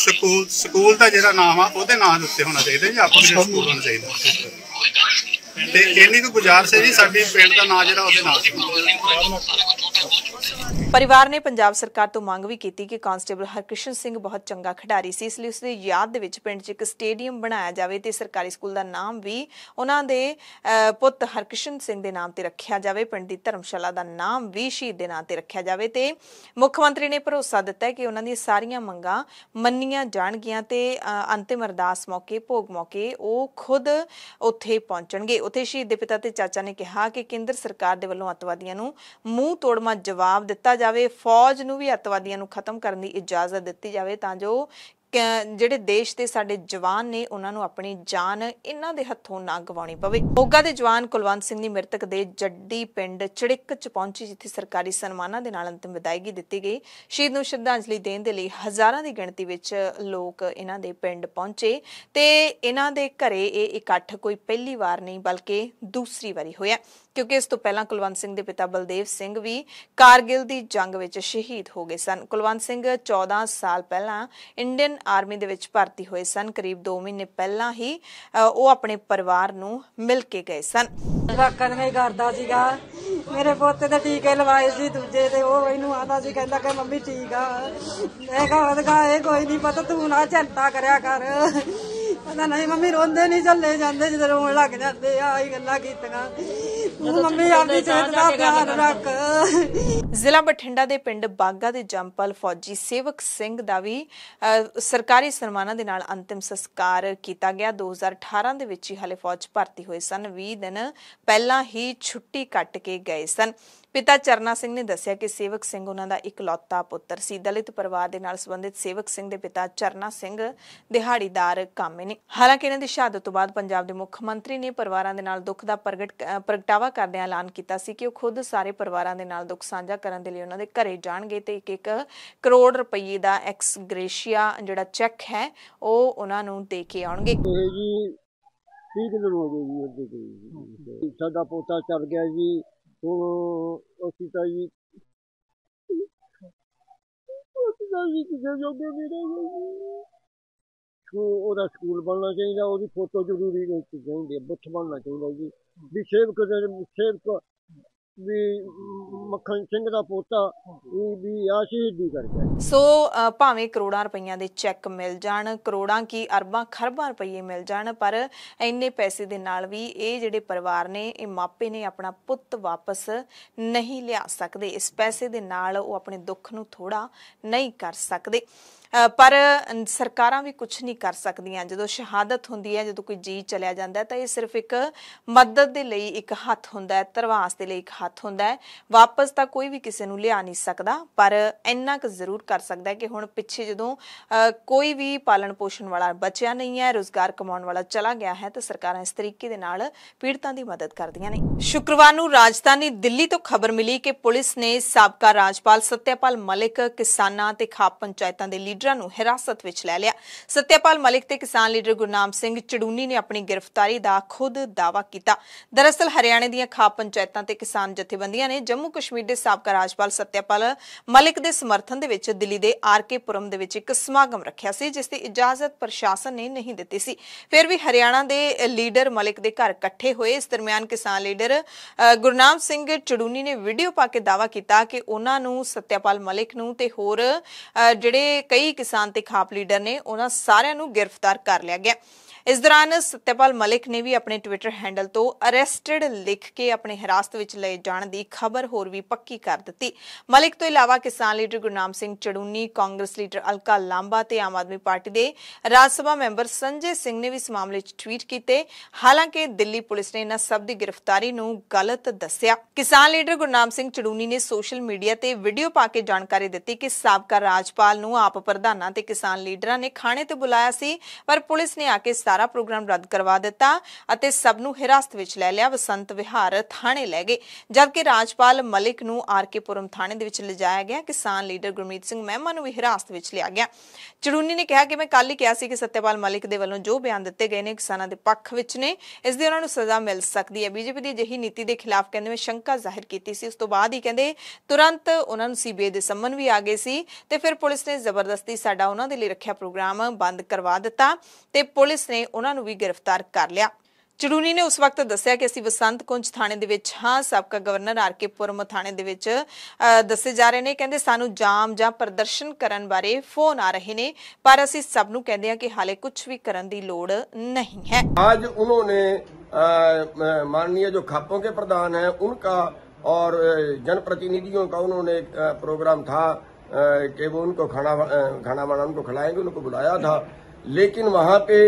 ਸਕੂਲ ਸਕੂਲ ਦਾ ਜਿਹੜਾ ਨਾਮ ਆ ਉਹਦੇ ਨਾਮ ਦੇ ਉੱਤੇ ਹੋਣਾ ਚਾਹੀਦਾ ਜੀ ਆਪਣੇ ਸਕੂਲ ਹੋਣਾ ਚਾਹੀਦਾ ਤੇ ਇੰਨੀ ਕੁ ਗੁਜਾਰਸ਼ ਹੈ ਜੀ ਸਾਡੀ ਪਿੰਡ ਦਾ ਨਾਂ ਜਿਹੜਾ ਉਹਦੇ ਨਾਲ ਪਰਿਵਾਰ ਨੇ ਪੰਜਾਬ ਸਰਕਾਰ ਤੋਂ ਮੰਗ ਵੀ ਕੀਤੀ ਕਿ ਕਾਂਸਟੇਬਲ ਹਰਕ੍ਰਿਸ਼ਨ ਸਿੰਘ ਬਹੁਤ ਚੰਗਾ ਖਿਡਾਰੀ ਸੀ ਇਸ ਲਈ ਉਸ ਦੀ ਯਾਦ ਦੇ ਵਿੱਚ ਪਿੰਡ 'ਚ ਇੱਕ ਸਟੇਡੀਅਮ ਬਣਾਇਆ ਜਾਵੇ ਤੇ ਸਰਕਾਰੀ ਸਕੂਲ ਦਾ ਨਾਮ ਵੀ ਉਹਨਾਂ ਦੇ ਪੁੱਤ ਹਰਕ੍ਰਿਸ਼ਨ ਸਿੰਘ ਦੇ ਨਾਮ ਤੇ ਰੱਖਿਆ ਜਾਵੇ ਪਿੰਡ ਦੀ ਧਰਮਸ਼ਾਲਾ ਦਾ ਨਾਮ ਵੀ ਸ਼ਹੀਦ ਦੇ ਨਾਮ ਤੇ ਰੱਖਿਆ ਜਾਵੇ ਤੇ ਮੁੱਖ ਮੰਤਰੀ ਨੇ ਭਰੋਸਾ ਦਿੱਤਾ ਕਿ ਉਹਨਾਂ ਦੀਆਂ ਸਾਰੀਆਂ ਮੰਗਾਂ ਮੰਨੀਆਂ ਜਾਣਗੀਆਂ ਤੇ ਅੰਤਿਮ ਅਰਦਾਸ ਮੌਕੇ ਭੋਗ ਮੌਕੇ ਉਹ ਖੁਦ ਉੱਥੇ ਪਹੁੰਚਣਗੇ ਉੱਥੇ ਸ਼ਹੀਦ ਦੇ ਪਿਤਾ ਤੇ ਚਾਚਾ ਨੇ ਕਿਹਾ ਕਿ ਕੇਂਦਰ ਸਰਕਾਰ ਦੇ ਵੱਲੋਂ ਅਤਵਾਦੀਆਂ ਨੂੰ ਮੂੰਹ ਤੋੜਮਾ ਜਵਾਬ ਦਿੱਤਾ ਜਾਵੇ ਫੌਜ ਨੂੰ ਵੀ ਅੱਤਵਾਦੀਆਂ ਨੂੰ ਖਤਮ ਕਰਨ ਦੀ ਇਜਾਜ਼ਤ ਦਿੱਤੀ ਜਾਵੇ ਤਾਂ ਜੋ ਜਿਹੜੇ ਦੇਸ਼ ਦੇ ਸਾਡੇ ਜਵਾਨ ਨੇ ਉਹਨਾਂ ਨੂੰ ਆਪਣੀ ਜਾਨ ਇਹਨਾਂ ਦੇ ਹੱਥੋਂ ਨਾ ਗਵਾਉਣੀ ਪਵੇ ਮੋਗਾ ਦੇ ਜਵਾਨ ਕੁਲਵੰਤ ਸਿੰਘ ਦੀ ਮ੍ਰਿਤਕ ਦੇ ਜੱਡੀ ਪਿੰਡ ਚੜਿੱਕ ਚ ਪਹੁੰਚੀ ਜਿੱਥੇ ਸਰਕਾਰੀ ਸਨਮਾਨਾਂ ਦੇ ਨਾਲ ਅੰਤਿਮ ਵਿਦਾਇਗੀ ਦਿੱਤੀ ਗਈ ਸ਼ਹੀਦ ਨੂੰ ਸ਼ਰਧਾਂਜਲੀ ਦੇਣ ਦੇ ਲਈ ਹਜ਼ਾਰਾਂ ਦੀ ਗਿਣਤੀ ਵਿੱਚ ਲੋਕ ਇਹਨਾਂ ਦੇ ਪਿੰਡ ਪਹੁੰਚੇ ਤੇ ਇਹਨਾਂ ਦੇ ਘਰੇ ਇਹ ਇਕੱਠ ਕੋਈ ਪਹਿਲੀ ਵਾਰ ਨਹੀਂ ਬਲਕਿ ਦੂਸਰੀ ਵਾਰੀ ਹੋਇਆ ਕਿਉਂਕਿ ਇਸ ਤੋਂ ਪਹਿਲਾਂ ਕੁਲਵੰਤ ਸਿੰਘ ਦੇ ਪਿਤਾ ਬਲਦੇਵ ਸਿੰਘ ਵੀ ਕਾਰਗਿਲ ਦੀ ਜੰਗ ਵਿੱਚ ਸ਼ਹੀਦ ਹੋ ਗਏ ਸਨ ਕੁਲਵੰਤ ਸਿੰਘ 14 ਸਾਲ ਪਹਿਲਾਂ ਇੰਡੀਅਨ ਆਰਮੀ ਦੇ ਵਿੱਚ ਭਰਤੀ ਹੋਏ ਸਨ ਕਰੀਬ 2 ਮਹੀਨੇ ਪਹਿਲਾਂ ਹੀ ਉਹ ਆਪਣੇ ਪਰਿਵਾਰ ਨੂੰ ਮਿਲ ਕੇ ਗਏ ਸਨ ਜਵਾਕਾਂ ਨੇ ਕਰਦਾ ਸੀਗਾ ਮੇਰੇ ਪੋਤੇ ਦੇ ਟੀਕੇ ਲਵਾਏ ਸੀ ਦੂਜੇ ਤੇ ਉਹ ਇਹਨੂੰ ਆਦਾ ਸੀ ਕਹਿੰਦਾ ਕਿ ਮੰਮੀ ਠੀਕ ਆ ਮੈਂ ਕਹਾਂ ਇਹ ਕੋਈ ਨਹੀਂ ਪਤਾ ਤੂੰ ਨਾ ਚਿੰਤਾ ਕਰਿਆ ਕਰ ਪਤਾ ਨਹੀਂ ਮੰਮੀ ਰੋਂਦੇ ਨਹੀਂ ਚੱਲੇ ਜਾਂਦੇ ਜਦੋਂ ਰੋਣ ਲੱਗ ਜਾਂਦੇ ਆ ਆਹੀ ਗੱਲਾਂ ਕੀਤੀਆਂ ਤੂੰ ਮੰਮੀ ਆਪਦੀ ਸਿਹਤ ਦਾ ਰੱਖ ਜ਼ਿਲ੍ਹਾ ਬਠਿੰਡਾ ਦੇ ਪਿੰਡ ਬਾਗਾ ਦੇ ਜੰਪਲ ਫੌਜੀ ਸੇਵਕ ਸਿੰਘ ਦਾ ਵੀ ਸਰਕਾਰੀ ਸਨਮਾਨਾਂ ਦੇ ਨਾਲ ਅੰਤਿਮ ਸੰਸਕਾਰ ਕੀਤਾ ਗਿਆ 2018 ਦੇ ਵਿੱਚ ਹੀ ਹਲੇ ਫੌਜ ਭਰਤੀ ਹੋਏ ਸਨ 20 ਦਿਨ ਪਹਿਲਾਂ ਹੀ ਛੁੱਟੀ ਕੱਟ ਕੇ ਗਏ ਸਨ ਪਿਤਾ ਚਰਨਾ ਸਿੰਘ ਨੇ ਦੱਸਿਆ ਕਿ ਸੇਵਕ ਸਿੰਘ ਉਹਨਾਂ ਦਾ ਇਕਲੌਤਾ ਪੁੱਤਰ ਸੀ ਦਲਿਤ ਪਰਿਵਾਰ ਦੇ ਨਾਲ ਸੰਬੰਧਿਤ ਸੇਵਕ ਸਿੰਘ ਦੇ ਪਿਤਾ ਚਰਨਾ ਸਿੰਘ ਦਿਹਾੜੀਦਾਰ ਕਾਮੇ ਨੇ ਹਾਲਾਂਕਿ ਇਹਨਾਂ ਦੀ ਸ਼ਹਾਦਤ ਤੋਂ ਬਾਅਦ ਪੰਜਾਬ ਦੇ ਮੁੱਖ ਮੰਤਰੀ ਨੇ ਪਰਿਵਾਰਾਂ ਦੇ ਨਾਲ ਦੁੱਖ ਦਾ ਪ੍ਰਗਟ ਪ੍ਰਗਟਾਵਾ ਕਰਦੇ ਐਲਾਨ ਕੀਤਾ ਸੀ ਕਿ ਉਹ ਖੁਦ ਸਾਰੇ ਪਰਿਵਾਰਾਂ ਦੇ ਨਾਲ ਦੁੱਖ ਸਾਂਝਾ ਕਰਨ ਦੇ ਲਈ ਉਹਨਾਂ ਦੇ ਘਰੇ ਜਾਣਗੇ ਤੇ ਇੱਕ ਇੱਕ ਕਰੋੜ ਰੁਪਏ ਦਾ ਐਕਸ ਗ੍ਰੇਸ਼ੀਆ ਜਿਹੜਾ ਚੈੱਕ ਹੈ ਉਹ ਉਹਨਾਂ ਨੂੰ ਦੇ ਕੇ ਆਉਣਗੇ ਠੀਕ ਦਿਨ ਹੋ ਗਈ ਜੀ ਸਾਡਾ ਪੋਤਾ ਚੜ ਗਿਆ ਜੀ 我我是在一，我是在一起在上面的那个。ਉਹਦਾ ਸਕੂਲ ਬਣਨਾ ਚਾਹੀਦਾ ਉਹਦੀ ਫੋਟੋ ਜ਼ਰੂਰੀ ਨਹੀਂ ਚਾਹੀਦੀ ਬੁੱਤ ਬਣਨਾ ਚਾਹੀਦਾ ਜੀ ਵੀ ਸੇਵਕ ਦੇ ਸੇਵਕ ਵੀ ਮੱਖਣ ਸਿੰਘ ਦਾ ਪੋਤਾ ਉਹ ਵੀ ਆ ਸ਼ਹੀਦੀ ਕਰ ਗਿਆ ਸੋ ਭਾਵੇਂ ਕਰੋੜਾਂ ਰੁਪਈਆਂ ਦੇ ਚੈੱਕ ਮਿਲ ਜਾਣ ਕਰੋੜਾਂ ਕੀ ਅਰਬਾਂ ਖਰਬਾਂ ਰੁਪਈਏ ਮਿਲ ਜਾਣ ਪਰ ਇੰਨੇ ਪੈਸੇ ਦੇ ਨਾਲ ਵੀ ਇਹ ਜਿਹੜੇ ਪਰਿਵਾਰ ਨੇ ਇਹ ਮਾਪੇ ਨੇ ਆਪਣਾ ਪੁੱਤ ਵਾਪਸ ਨਹੀਂ ਲਿਆ ਸਕਦੇ ਇਸ ਪੈਸੇ ਦੇ ਨਾਲ ਉਹ ਆਪਣੇ ਦੁੱਖ ਨੂੰ ਥੋੜਾ ਨਹੀਂ ਕਰ ਸਕਦੇ ਪਰ ਸਰਕਾਰਾਂ ਵੀ ਕੁਝ ਨਹੀਂ ਕਰ ਸਕਦੀਆਂ ਜਦੋਂ ਸ਼ਹਾਦਤ ਹੁੰਦੀ ਹੈ ਜਦੋਂ ਕੋਈ ਜੀ ਚਲਿਆ ਜਾਂਦਾ ਤਾਂ ਇਹ ਸਿਰਫ ਇੱਕ ਮਦਦ ਦੇ ਲਈ ਇੱਕ ਹੱਥ ਹੁੰਦਾ ਹੈ ਤਰਵਾਸ ਦੇ ਲਈ ਇੱਕ ਹੱਥ ਹੁੰਦਾ ਹੈ ਵਾਪਸ ਤਾਂ ਕੋਈ ਵੀ ਕਿਸੇ ਨੂੰ ਲਿਆ ਨਹੀਂ ਸਕਦਾ ਪਰ ਇੰਨਾ ਕੁ ਜ਼ਰੂਰ ਕਰ ਸਕਦਾ ਹੈ ਕਿ ਹੁਣ ਪਿੱਛੇ ਜਦੋਂ ਕੋਈ ਵੀ ਪਾਲਣ ਪੋਸ਼ਣ ਵਾਲਾ ਬਚਿਆ ਨਹੀਂ ਹੈ ਰੋਜ਼ਗਾਰ ਕਮਾਉਣ ਵਾਲਾ ਚਲਾ ਗਿਆ ਹੈ ਤਾਂ ਸਰਕਾਰਾਂ ਇਸ ਤਰੀਕੇ ਦੇ ਨਾਲ ਪੀੜਤਾਂ ਦੀ ਮਦਦ ਕਰਦੀਆਂ ਨੇ ਸ਼ੁੱਕਰਵਾਰ ਨੂੰ ਰਾਜਧਾਨੀ ਦਿੱਲੀ ਤੋਂ ਖਬਰ ਮਿਲੀ ਕਿ ਪੁਲਿਸ ਨੇ ਸਾਬਕਾ ਰਾਜਪਾਲ ਸਤਿਆਪਾਲ ਮਲਿਕ ਕਿਸਾਨਾਂ ਤੇ ਖਾਪ ਪੰਚਾਇਤਾਂ ਦੇ ਲੀਡਰ ਲੀਡਰਾਂ ਨੂੰ ਹਿਰਾਸਤ ਵਿੱਚ ਲੈ ਲਿਆ ਸਤਿਆਪਾਲ ਮਲਿਕ ਤੇ ਕਿਸਾਨ ਲੀਡਰ ਗੁਰਨਾਮ ਸਿੰਘ ਚੜੂਨੀ ਨੇ ਆਪਣੀ ਗ੍ਰਿਫਤਾਰੀ ਦਾ ਖੁਦ ਦਾਵਾ ਕੀਤਾ ਦਰਅਸਲ ਹਰਿਆਣੇ ਦੀਆਂ ਖਾਪ ਪੰਚਾਇਤਾਂ ਤੇ ਕਿਸਾਨ ਜਥੇਬੰਦੀਆਂ ਨੇ ਜੰਮੂ ਕਸ਼ਮੀਰ ਦੇ ਸਾਬਕਾ ਰਾਜਪਾਲ ਸਤਿਆਪਾਲ ਮਲਿਕ ਦੇ ਸਮਰਥਨ ਦੇ ਵਿੱਚ ਦਿੱਲੀ ਦੇ ਆਰਕੇਪੁਰਮ ਦੇ ਵਿੱਚ ਇੱਕ ਸਮਾਗਮ ਰੱਖਿਆ ਸੀ ਜਿਸ ਦੀ ਇਜਾਜ਼ਤ ਪ੍ਰਸ਼ਾਸਨ ਨੇ ਨਹੀਂ ਦਿੱਤੀ ਸੀ ਫਿਰ ਵੀ ਹਰਿਆਣਾ ਦੇ ਲੀਡਰ ਮਲਿਕ ਦੇ ਘਰ ਇਕੱਠੇ ਹੋਏ ਇਸ ਦਰਮਿਆਨ ਕਿਸਾਨ ਲੀਡਰ ਗੁਰਨਾਮ ਸਿੰਘ ਚੜੂਨੀ ਨੇ ਵੀਡੀਓ ਪਾ ਕੇ ਦਾਵਾ ਕੀਤਾ ਕਿ ਉਹਨਾਂ ਨੂੰ ਸਤਿਆਪਾਲ ਮਲਿਕ ਨੂੰ ਤੇ ਹੋਰ ਜਿਹੜੇ ਕਈ ਕਿਸਾਨ ਤੇ ਖਾਪ ਲੀਡਰ ਨੇ ਉਹਨਾਂ ਸਾਰਿਆਂ ਨੂੰ ਗ੍ਰਿਫਤਾਰ ਕਰ ਲਿਆ ਗਿਆ ਇਸ ਦੌਰਾਨ ਸਤਿਪਾਲ ਮਲਿਕ ਨੇ ਵੀ ਆਪਣੇ ਟਵਿੱਟਰ ਹੈਂਡਲ ਤੋਂ ਅਰੈਸਟਡ ਲਿਖ ਕੇ ਆਪਣੇ ਹਿਰਾਸਤ ਵਿੱਚ ਲਏ ਜਾਣ ਦੀ ਖਬਰ ਹੋਰ ਵੀ ਪੱਕੀ ਕਰ ਦਿੱਤੀ ਮਲਿਕ ਤੋਂ ਇਲਾਵਾ ਕਿਸਾਨ leader Gurnam Singh Chaduni Congress leader Alka Lamba ਤੇ ਆਮ ਆਦਮੀ ਪਾਰਟੀ ਦੇ ਰਾਜ ਸਭਾ ਮੈਂਬਰ ਸੰਜੇ ਸਿੰਘ ਨੇ ਵੀ ਇਸ ਮਾਮਲੇ 'ਚ ਟਵੀਟ ਕੀਤੇ ਹਾਲਾਂਕਿ ਦਿੱਲੀ ਪੁਲਿਸ ਨੇ ਇਹਨਾਂ ਸਭ ਦੀ ਗ੍ਰਿਫਤਾਰੀ ਨੂੰ ਗਲਤ ਦੱਸਿਆ ਕਿਸਾਨ ਲੀਡਰ ਗੁਰਨਾਮ ਸਿੰਘ ਚੜੂਨੀ ਨੇ ਸੋਸ਼ਲ ਮੀਡੀਆ ਤੇ ਵੀਡੀਓ ਪਾ ਕੇ ਜਾਣਕਾਰੀ ਦਿੱਤੀ ਕਿ ਸਾਬਕਾ ਰਾਜਪਾਲ ਨੂੰ ਆਪ ਪ੍ਰਧਾਨਾਂ ਤੇ ਕਿਸਾਨ ਲੀਡਰਾਂ ਨੇ ਖਾਣੇ ਤੇ ਬੁਲਾਇਆ ਸੀ ਪਰ ਪੁਲਿਸ ਨੇ ਆ ਕੇ ਸਾਰਾ ਸਾਰਾ ਪ੍ਰੋਗਰਾਮ ਰੱਦ ਕਰਵਾ ਦਿੱਤਾ ਅਤੇ ਸਭ ਨੂੰ ਹਿਰਾਸਤ ਵਿੱਚ ਲੈ ਲਿਆ ਵਸੰਤ ਵਿਹਾਰ ਥਾਣੇ ਲੈ ਗਏ ਜਦਕਿ ਰਾਜਪਾਲ ਮਲਿਕ ਨੂੰ ਆਰਕੇਪੁਰਮ ਥਾਣੇ ਦੇ ਵਿੱਚ ਲਿਜਾਇਆ ਗਿਆ ਕਿਸਾਨ ਲੀਡਰ ਗੁਰਮੀਤ ਸਿੰਘ ਮਹਿਮਾ ਨੂੰ ਵੀ ਹਿਰਾਸਤ ਵਿੱਚ ਲਿਆ ਗਿਆ ਚੜੂਨੀ ਨੇ ਕਿਹਾ ਕਿ ਮੈਂ ਕੱਲ ਹੀ ਕਿਹਾ ਸੀ ਕਿ ਸਤਿਆਪਾਲ ਮਲਿਕ ਦੇ ਵੱਲੋਂ ਜੋ ਬਿਆਨ ਦਿੱਤੇ ਗਏ ਨੇ ਕਿਸਾਨਾਂ ਦੇ ਪੱਖ ਵਿੱਚ ਨੇ ਇਸ ਦੀ ਉਹਨਾਂ ਨੂੰ ਸਜ਼ਾ ਮਿਲ ਸਕਦੀ ਹੈ ਬੀਜੇਪੀ ਦੀ ਅਜਿਹੀ ਨੀਤੀ ਦੇ ਖਿਲਾਫ ਕਹਿੰਦੇ ਮੈਂ ਸ਼ੰਕਾ ਜ਼ਾਹਿਰ ਕੀਤੀ ਸੀ ਉਸ ਤੋਂ ਬਾਅਦ ਹੀ ਕਹਿੰਦੇ ਤੁਰੰਤ ਉਹਨਾਂ ਨੂੰ ਸੀਬੀਆਈ ਦੇ ਸੰਮਨ ਵੀ ਆ ਗਏ ਸੀ ਤੇ ਫਿਰ ਪੁਲਿਸ ਨੇ ਜ਼ਬਰਦਸਤੀ ਸਾਡਾ ਉਹਨਾਂ ਦੇ ਲਈ ਰੱਖਿਆ ਪ੍ਰੋਗਰਾਮ ਬੰਦ ਕਰਵਾ ਦਿੱਤਾ ਤੇ ਪੁਲਿਸ ਨੇ ਨੇ ਉਹਨਾਂ ਨੂੰ ਵੀ ਗ੍ਰਿਫਤਾਰ ਕਰ ਲਿਆ ਚੜੂਨੀ ਨੇ ਉਸ ਵਕਤ ਦੱਸਿਆ ਕਿ ਅਸੀਂ ਬਸੰਤ ਕੁੰਜ ਥਾਣੇ ਦੇ ਵਿੱਚ ਹਾਂ ਸਾਬਕਾ ਗਵਰਨਰ ਆਰਕੇਪੁਰਮ ਪੁਰਮ ਥਾਣੇ ਦੇ ਵਿੱਚ ਦੱਸੇ ਜਾ ਰਹੇ ਨੇ ਕਹਿੰਦੇ ਸਾਨੂੰ ਜਾਮ ਜਾਂ ਪ੍ਰਦਰਸ਼ਨ ਕਰਨ ਬਾਰੇ ਫੋਨ ਆ ਰਹੇ ਨੇ ਪਰ ਅਸੀਂ ਸਭ ਨੂੰ ਕਹਿੰਦੇ ਹਾਂ ਕਿ ਹਾਲੇ ਕੁਝ ਵੀ ਕਰਨ ਦੀ ਲੋੜ ਨਹੀਂ ਹੈ ਅੱਜ ਉਹਨਾਂ ਨੇ ਮਾਨਨੀਯ ਜੋ ਖਾਪੋਂ ਕੇ ਪ੍ਰਧਾਨ ਹੈ ਉਨ੍ਹਾਂ ਪ੍ਰਤੀਨਿਧੀਆਂ जनप्रतिनिधियों ਉਹਨਾਂ ਨੇ ਪ੍ਰੋਗਰਾਮ ਥਾ ਕਿ ਉਹਨਾਂ वो ਖਾਣਾ ਖਾਣਾ ਬਣਾਉਣ वाना उनको ਉਹਨਾਂ उनको ਬੁਲਾਇਆ ਥਾ ਲੇਕਿਨ ਵਹਾਂ ਪੇ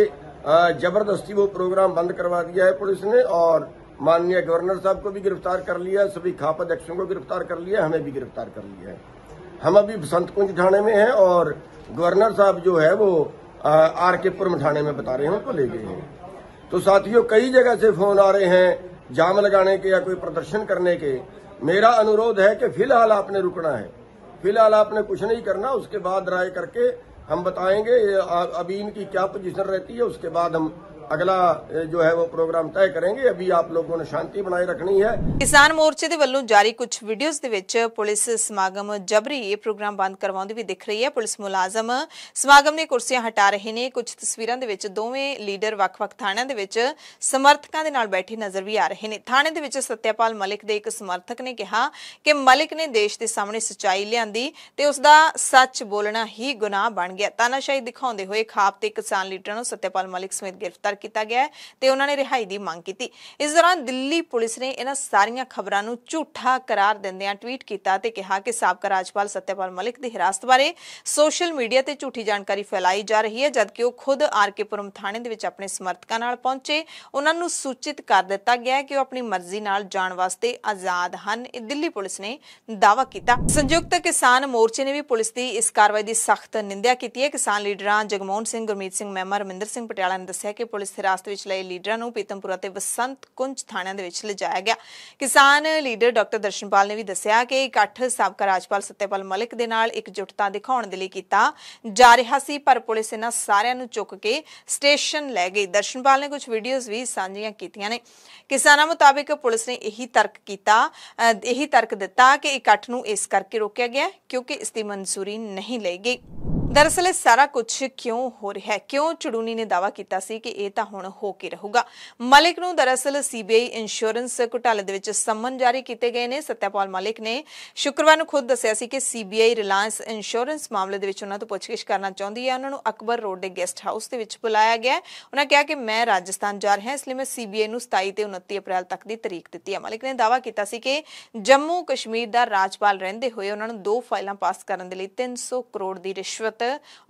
जबरदस्ती वो प्रोग्राम बंद करवा दिया है पुलिस ने और माननीय गवर्नर साहब को भी गिरफ्तार कर लिया है सभी खाप अध्यक्षों को गिरफ्तार कर लिया हमें भी गिरफ्तार कर लिया है हम अभी बसंत कुंज थाने में हैं और गवर्नर साहब जो है वो आर के पुरम थाने में बता रहे हैं उनको ले गए हैं तो साथियों कई जगह से फोन आ रहे हैं जाम लगाने के या कोई प्रदर्शन करने के मेरा अनुरोध है कि फिलहाल आपने रुकना है फिलहाल आपने कुछ नहीं करना उसके बाद राय करके हम बताएंगे अभी इनकी क्या पोजीशन रहती है उसके बाद हम ਅਗਲਾ ਜੋ ਹੈ ਉਹ ਪ੍ਰੋਗਰਾਮ ਤੈਅ ਕਰਾਂਗੇ ਅਭੀ ਆਪ ਲੋਗੋਂ ਨੇ ਸ਼ਾਂਤੀ ਬਣਾਈ ਰੱਖਣੀ ਹੈ ਕਿਸਾਨ ਮੋਰਚੇ ਦੇ ਵੱਲੋਂ ਜਾਰੀ ਕੁਝ ਵੀਡੀਓਜ਼ ਦੇ ਵਿੱਚ ਪੁਲਿਸ ਸਮਾਗਮ ਜਬਰੀ ਇਹ ਪ੍ਰੋਗਰਾਮ ਬੰਦ ਕਰਵਾਉਂਦੀ ਵੀ ਦਿਖ ਰਹੀ ਹੈ ਪੁਲਿਸ ਮੁਲਾਜ਼ਮ ਸਮਾਗਮ ਨੇ ਕੁਰਸੀਆਂ ਹਟਾ ਰਹੇ ਨੇ ਕੁਝ ਤਸਵੀਰਾਂ ਦੇ ਵਿੱਚ ਦੋਵੇਂ ਲੀਡਰ ਵੱਖ-ਵੱਖ ਥਾਣਿਆਂ ਦੇ ਵਿੱਚ ਸਮਰਥਕਾਂ ਦੇ ਨਾਲ ਬੈਠੇ ਨਜ਼ਰ ਵੀ ਆ ਰਹੇ ਨੇ ਥਾਣੇ ਦੇ ਵਿੱਚ ਸਤਿਆਪਾਲ ਮਲਿਕ ਦੇ ਇੱਕ ਸਮਰਥਕ ਨੇ ਕਿਹਾ ਕਿ ਮਲਿਕ ਨੇ ਦੇਸ਼ ਦੇ ਸਾਹਮਣੇ ਸਚਾਈ ਲਿਆਂਦੀ ਤੇ ਉਸ ਦਾ ਸੱਚ ਬੋਲਣਾ ਹੀ ਗੁਨਾਹ ਬਣ ਗਿਆ ਤਾਨਾਸ਼ਾਹੀ ਦਿਖਾਉਂਦੇ ਹੋਏ ਖਾਪ ਤੇ ਕਿਸਾਨ ਲੀਡਰਾਂ ਨੂੰ ਸਤਿਆਪਾਲ ਮਲਿਕ ਸਮੇਤ ਗ੍ਰਿਫਤਾਰ ਗ੍ਰਿਫਤਾਰ ਕੀਤਾ ਗਿਆ ਤੇ ਉਹਨਾਂ ਨੇ ਰਿਹਾਈ ਦੀ ਮੰਗ ਕੀਤੀ ਇਸ ਦੌਰਾਨ ਦਿੱਲੀ ਪੁਲਿਸ ਨੇ ਇਹਨਾਂ ਸਾਰੀਆਂ ਖਬਰਾਂ ਨੂੰ ਝੂਠਾ ਕਰਾਰ ਦਿੰਦਿਆਂ ਟਵੀਟ ਕੀਤਾ ਤੇ ਕਿਹਾ ਕਿ ਸਾਬਕਾ ਰਾਜਪਾਲ ਸਤਿਆਪਾਲ ਮਲਿਕ ਦੀ ਹਿਰਾਸਤ ਬਾਰੇ ਸੋਸ਼ਲ ਮੀਡੀਆ ਤੇ ਝੂਠੀ ਜਾਣਕਾਰੀ ਫੈਲਾਈ ਜਾ ਰਹੀ ਹੈ ਜਦਕਿ ਉਹ ਖੁਦ ਆਰਕੇਪੁਰਮ ਥਾਣੇ ਦੇ ਵਿੱਚ ਆਪਣੇ ਸਮਰਥਕਾਂ ਨਾਲ ਪਹੁੰਚੇ ਉਹਨਾਂ ਨੂੰ ਸੂਚਿਤ ਕਰ ਦਿੱਤਾ ਗਿਆ ਕਿ ਉਹ ਆਪਣੀ ਮਰਜ਼ੀ ਨਾਲ ਜਾਣ ਵਾਸਤੇ ਆਜ਼ਾਦ ਹਨ ਇਹ ਦਿੱਲੀ ਪੁਲਿਸ ਨੇ ਦਾਅਵਾ ਕੀਤਾ ਸੰਯੁਕਤ ਕਿਸਾਨ ਮੋਰਚੇ ਨੇ ਵੀ ਪੁਲਿਸ ਦੀ ਇਸ ਕਾਰਵਾਈ ਦੀ ਸਖਤ ਨਿੰਦਿਆ ਕੀਤੀ ਹੈ ਕਿਸਾਨ ਲੀਡਰਾਂ ਜਗਮੋਹਨ ਸਿੰਘ ਗੁਰਮੀਤ ਸਿੰਘ ਮਹਿਮਰ ਰਮਿੰਦਰ ਸਿੰਘ ਪਟਿਆਲਾ ਨੇ ਦੱਸਿਆ ਕਿ ਪੁਲਿਸ ਹਿਰਾਸਤ ਵਿੱਚ ਲਏ ਲੀਡਰਾਂ ਨੂੰ ਪੀਤਮਪੁਰਾ ਤੇ ਬਸੰਤ ਕੁੰਜ ਥਾਣਿਆਂ ਦੇ ਵਿੱਚ ਲਿਜਾਇਆ ਗਿਆ ਕਿਸਾਨ ਲੀਡਰ ਡਾਕਟਰ ਦਰਸ਼ਨਪਾਲ ਨੇ ਵੀ ਦੱਸਿਆ ਕਿ ਇਕੱਠ ਸਾਬਕਾ ਰਾਜਪਾਲ ਸਤਿਆਪਾਲ ਮਲਿਕ ਦੇ ਨਾਲ ਇੱਕ ਜੁਟਤਾ ਦਿਖਾਉਣ ਦੇ ਲਈ ਕੀਤਾ ਜਾ ਰਿਹਾ ਸੀ ਪਰ ਪੁਲਿਸ ਇਹਨਾਂ ਸਾਰਿਆਂ ਨੂੰ ਚੁੱਕ ਕੇ ਸਟੇਸ਼ਨ ਲੈ ਗਈ ਦਰਸ਼ਨਪਾਲ ਨੇ ਕੁਝ ਵੀਡੀਓਜ਼ ਵੀ ਸਾਂਝੀਆਂ ਕੀਤੀਆਂ ਨੇ ਕਿਸਾਨਾਂ ਮੁਤਾਬਕ ਪੁਲਿਸ ਨੇ ਇਹੀ ਤਰਕ ਕੀਤਾ ਇਹੀ ਤਰਕ ਦਿੱਤਾ ਕਿ ਇਕੱਠ ਨੂੰ ਇਸ ਕਰਕੇ ਰੋਕਿਆ ਗਿਆ ਕਿਉਂਕਿ ਇਸ ਦੀ ਮਨਜ਼ੂਰੀ ਨਹੀਂ ਲਈ ਗਈ ਦਰਅਸਲ ਇਹ ਸਾਰਾ ਕੁਝ ਕਿਉਂ ਹੋ ਰਿਹਾ ਹੈ ਕਿਉਂ ਚੜੂਨੀ ਨੇ ਦਾਵਾ ਕੀਤਾ ਸੀ ਕਿ ਇਹ ਤਾਂ ਹੁਣ ਹੋ ਕੇ ਰਹੂਗਾ ਮਲਿਕ ਨੂੰ ਦਰਅਸਲ ਸੀਬੀਆਈ ਇੰਸ਼ੋਰੈਂਸ ਘੁਟਾਲੇ ਦੇ ਵਿੱਚ ਸੰਮਨ ਜਾਰੀ ਕੀਤੇ ਗਏ ਨੇ ਸਤਿਆਪਾਲ ਮਲਿਕ ਨੇ ਸ਼ੁੱਕਰਵਾਰ ਨੂੰ ਖੁਦ ਦੱਸਿਆ ਸੀ ਕਿ ਸੀਬੀਆਈ ਰਿਲਾਇੰਸ ਇੰਸ਼ੋਰੈਂਸ ਮਾਮਲੇ ਦੇ ਵਿੱਚ ਉਹਨਾਂ ਤੋਂ ਪੁੱਛਗਿੱਛ ਕਰਨਾ ਚਾਹੁੰਦੀ ਹੈ ਉਹਨਾਂ ਨੂੰ ਅਕਬਰ ਰੋਡ ਦੇ ਗੈਸਟ ਹਾਊਸ ਦੇ ਵਿੱਚ ਬੁਲਾਇਆ ਗਿਆ ਉਹਨਾਂ ਕਿਹਾ ਕਿ ਮੈਂ ਰਾਜਸਥਾਨ ਜਾ ਰਿਹਾ ਇਸ ਲਈ ਮੈਂ ਸੀਬੀਆਈ ਨੂੰ 27 ਤੇ 29 ਅਪ੍ਰੈਲ ਤੱਕ ਦੀ ਤਰੀਕ ਦਿੱਤੀ ਹੈ ਮਲਿਕ ਨੇ ਦਾਵਾ ਕੀਤਾ ਸੀ ਕਿ ਜੰਮੂ ਕਸ਼ਮੀਰ ਦਾ ਰਾਜਪਾਲ ਰਹਿੰਦੇ ਹੋਏ ਉਹਨਾਂ ਨੂੰ ਦੋ ਫਾਈਲਾਂ ਪਾਸ ਕਰਨ ਦੇ ਲਈ 300 ਕਰੋੜ ਦੀ ਰਿਸ਼ਵਤ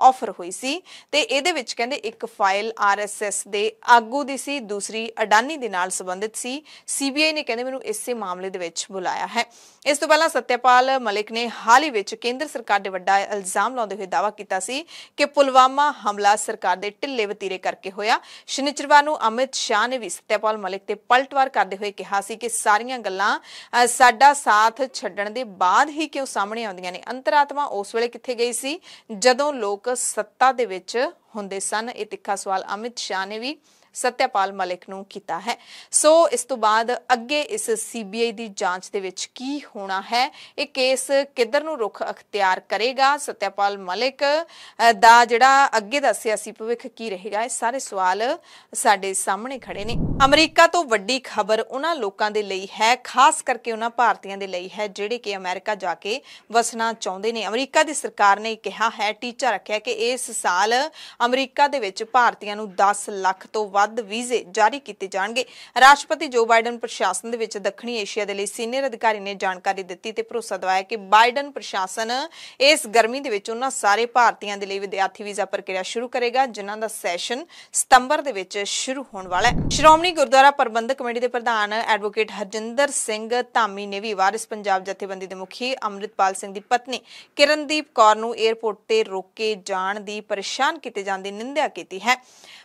ਆਫਰ ਹੋਈ ਸੀ ਤੇ ਇਹਦੇ ਵਿੱਚ ਕਹਿੰਦੇ ਇੱਕ ਫਾਈਲ ਆਰਐਸਐਸ ਦੇ ਆਗੂ ਦੀ ਸੀ ਦੂਸਰੀ ਅਡਾਨੀ ਦੇ ਨਾਲ ਸੰਬੰਧਿਤ ਸੀ ਸੀਬੀਆਈ ਨੇ ਕਹਿੰਦੇ ਮੈਨੂੰ ਇਸੇ ਮਾਮਲੇ ਦੇ ਵਿੱਚ ਬੁਲਾਇਆ ਹੈ ਇਸ ਤੋਂ ਪਹਿਲਾਂ ਸਤਿਆਪਾਲ ਮਲਿਕ ਨੇ ਹਾਲ ਹੀ ਵਿੱਚ ਕੇਂਦਰ ਸਰਕਾਰ ਦੇ ਵੱਡਾ ਇਲਜ਼ਾਮ ਲਾਉਂਦੇ ਹੋਏ ਦਾਅਵਾ ਕੀਤਾ ਸੀ ਕਿ ਪੁਲਵਾਮਾ ਹਮਲਾ ਸਰਕਾਰ ਦੇ ਢਿੱਲੇ ਵਤੀਰੇ ਕਰਕੇ ਹੋਇਆ ਸ਼ਨੀਚਰਵਾਰ ਨੂੰ ਅਮਿਤ ਸ਼ਾਹ ਨੇ ਵੀ ਸਤਿਆਪਾਲ ਮਲਿਕ ਤੇ ਪਲਟਵਾਰ ਕਰਦੇ ਹੋਏ ਕਿਹਾ ਸੀ ਕਿ ਸਾਰੀਆਂ ਗੱਲਾਂ ਸਾਡਾ ਸਾਥ ਛੱਡਣ ਦੇ ਬਾਅਦ ਹੀ ਕਿਉਂ ਸਾਹਮਣੇ ਆਉਂਦੀਆਂ ਨੇ ਅੰਤਰਾਤਮਾ ਉਸ ਵੇਲੇ ਕਿੱਥੇ ਗਈ ਸੀ ਜਦੋਂ ਜਦੋਂ ਲੋਕ ਸੱਤਾ ਦੇ ਵਿੱਚ ਹੁੰਦੇ ਸਨ ਇਹ ਤਿੱਖਾ ਸਵਾਲ ਅਮਿਤ ਸ਼ਾਹ ਨੇ ਵੀ ਸਤਿਆਪਾਲ ਮਲਿਕ ਨੂੰ ਕੀਤਾ ਹੈ ਸੋ ਇਸ ਤੋਂ ਬਾਅਦ ਅੱਗੇ ਇਸ ਸੀਬੀਆਈ ਦੀ ਜਾਂਚ ਦੇ ਵਿੱਚ ਕੀ ਹੋਣਾ ਹੈ ਇਹ ਕੇਸ ਕਿੱਧਰ ਨੂੰ ਰੁਖ ਅਖਤਿਆਰ ਕਰੇਗਾ ਸਤਿਆਪਾਲ ਮਲਿਕ ਦਾ ਜਿਹੜਾ ਅੱਗੇ ਦਾ ਸਿਆਸੀ ਭਵਿੱਖ ਕੀ ਰਹੇਗਾ ਇਹ ਸਾਰੇ ਸਵਾਲ ਸਾਡੇ ਸਾਹਮਣੇ ਖੜੇ ਨੇ ਅਮਰੀਕਾ ਤੋਂ ਵੱਡੀ ਖਬਰ ਉਹਨਾਂ ਲੋਕਾਂ ਦੇ ਲਈ ਹੈ ਖਾਸ ਕਰਕੇ ਉਹਨਾਂ ਭਾਰਤੀਆਂ ਦੇ ਲਈ ਹੈ ਜਿਹੜੇ ਕਿ ਅਮਰੀਕਾ ਜਾ ਕੇ ਵਸਣਾ ਚਾਹੁੰਦੇ ਨੇ ਅਮਰੀਕਾ ਦੀ ਸਰਕਾਰ ਨੇ ਕਿਹਾ ਹੈ ਟੀਚਾ ਰੱਖਿਆ ਕਿ ਇਸ ਸਾਲ ਅਮਰੀਕਾ ਦੇ ਵਿੱਚ ਭਾਰਤੀਆਂ ਨੂੰ 10 ਲੱਖ ਤੋਂ ਵੱਧ ਵੀਜ਼ੇ ਜਾਰੀ ਕੀਤੇ ਜਾਣਗੇ ਰਾਸ਼ਟਰਪਤੀ ਜੋ ਬਾਈਡਨ ਪ੍ਰਸ਼ਾਸਨ ਦੇ ਵਿੱਚ ਦੱਖਣੀ ਏਸ਼ੀਆ ਦੇ ਲਈ ਸੀਨੀਅਰ ਅਧਿਕਾਰੀ ਨੇ ਜਾਣਕਾਰੀ ਦਿੱਤੀ ਤੇ ਭਰੋਸਾ ਦਿਵਾਇਆ ਕਿ ਬਾਈਡਨ ਪ੍ਰਸ਼ਾਸਨ ਇਸ ਗਰਮੀ ਦੇ ਵਿੱਚ ਉਹਨਾਂ ਸਾਰੇ ਭਾਰਤੀਆਂ ਦੇ ਲਈ ਵਿਦਿਆਰਥੀ ਵੀਜ਼ਾ ਪ੍ਰਕਿਰਿਆ ਸ਼ੁਰੂ ਕਰੇਗਾ ਜਿਨ੍ਹਾਂ ਦਾ ਸੈਸ਼ਨ ਸਤੰਬਰ ਦੇ ਵਿੱਚ ਸ਼ੁਰੂ ਹੋਣ ਵਾਲਾ ਹੈ ਸ਼੍ਰੋਮਣੀ ਗੁਰਦੁਆਰਾ ਪ੍ਰਬੰਧਕ ਕਮੇਟੀ ਦੇ ਪ੍ਰਧਾਨ ਐਡਵੋਕੇਟ ਹਰਜਿੰਦਰ ਸਿੰਘ ਧਾਮੀ ਨੇ ਵੀ ਵਾਰਿਸ ਪੰਜਾਬ ਜਥੇਬੰਦੀ ਦੇ ਮੁਖੀ ਅਮਰਿਤਪਾਲ ਸਿੰਘ ਦੀ ਪਤਨੀ ਕਿਰਨਦੀਪ ਕੌਰ ਨੂੰ 에어ਪੋਰਟ ਤੇ ਰੋਕੇ ਜਾਣ ਦੀ ਪਰੇਸ਼ਾਨ ਕੀਤੇ ਜਾਣ ਦੀ ਨਿੰਦਿਆ ਕੀਤੀ ਹੈ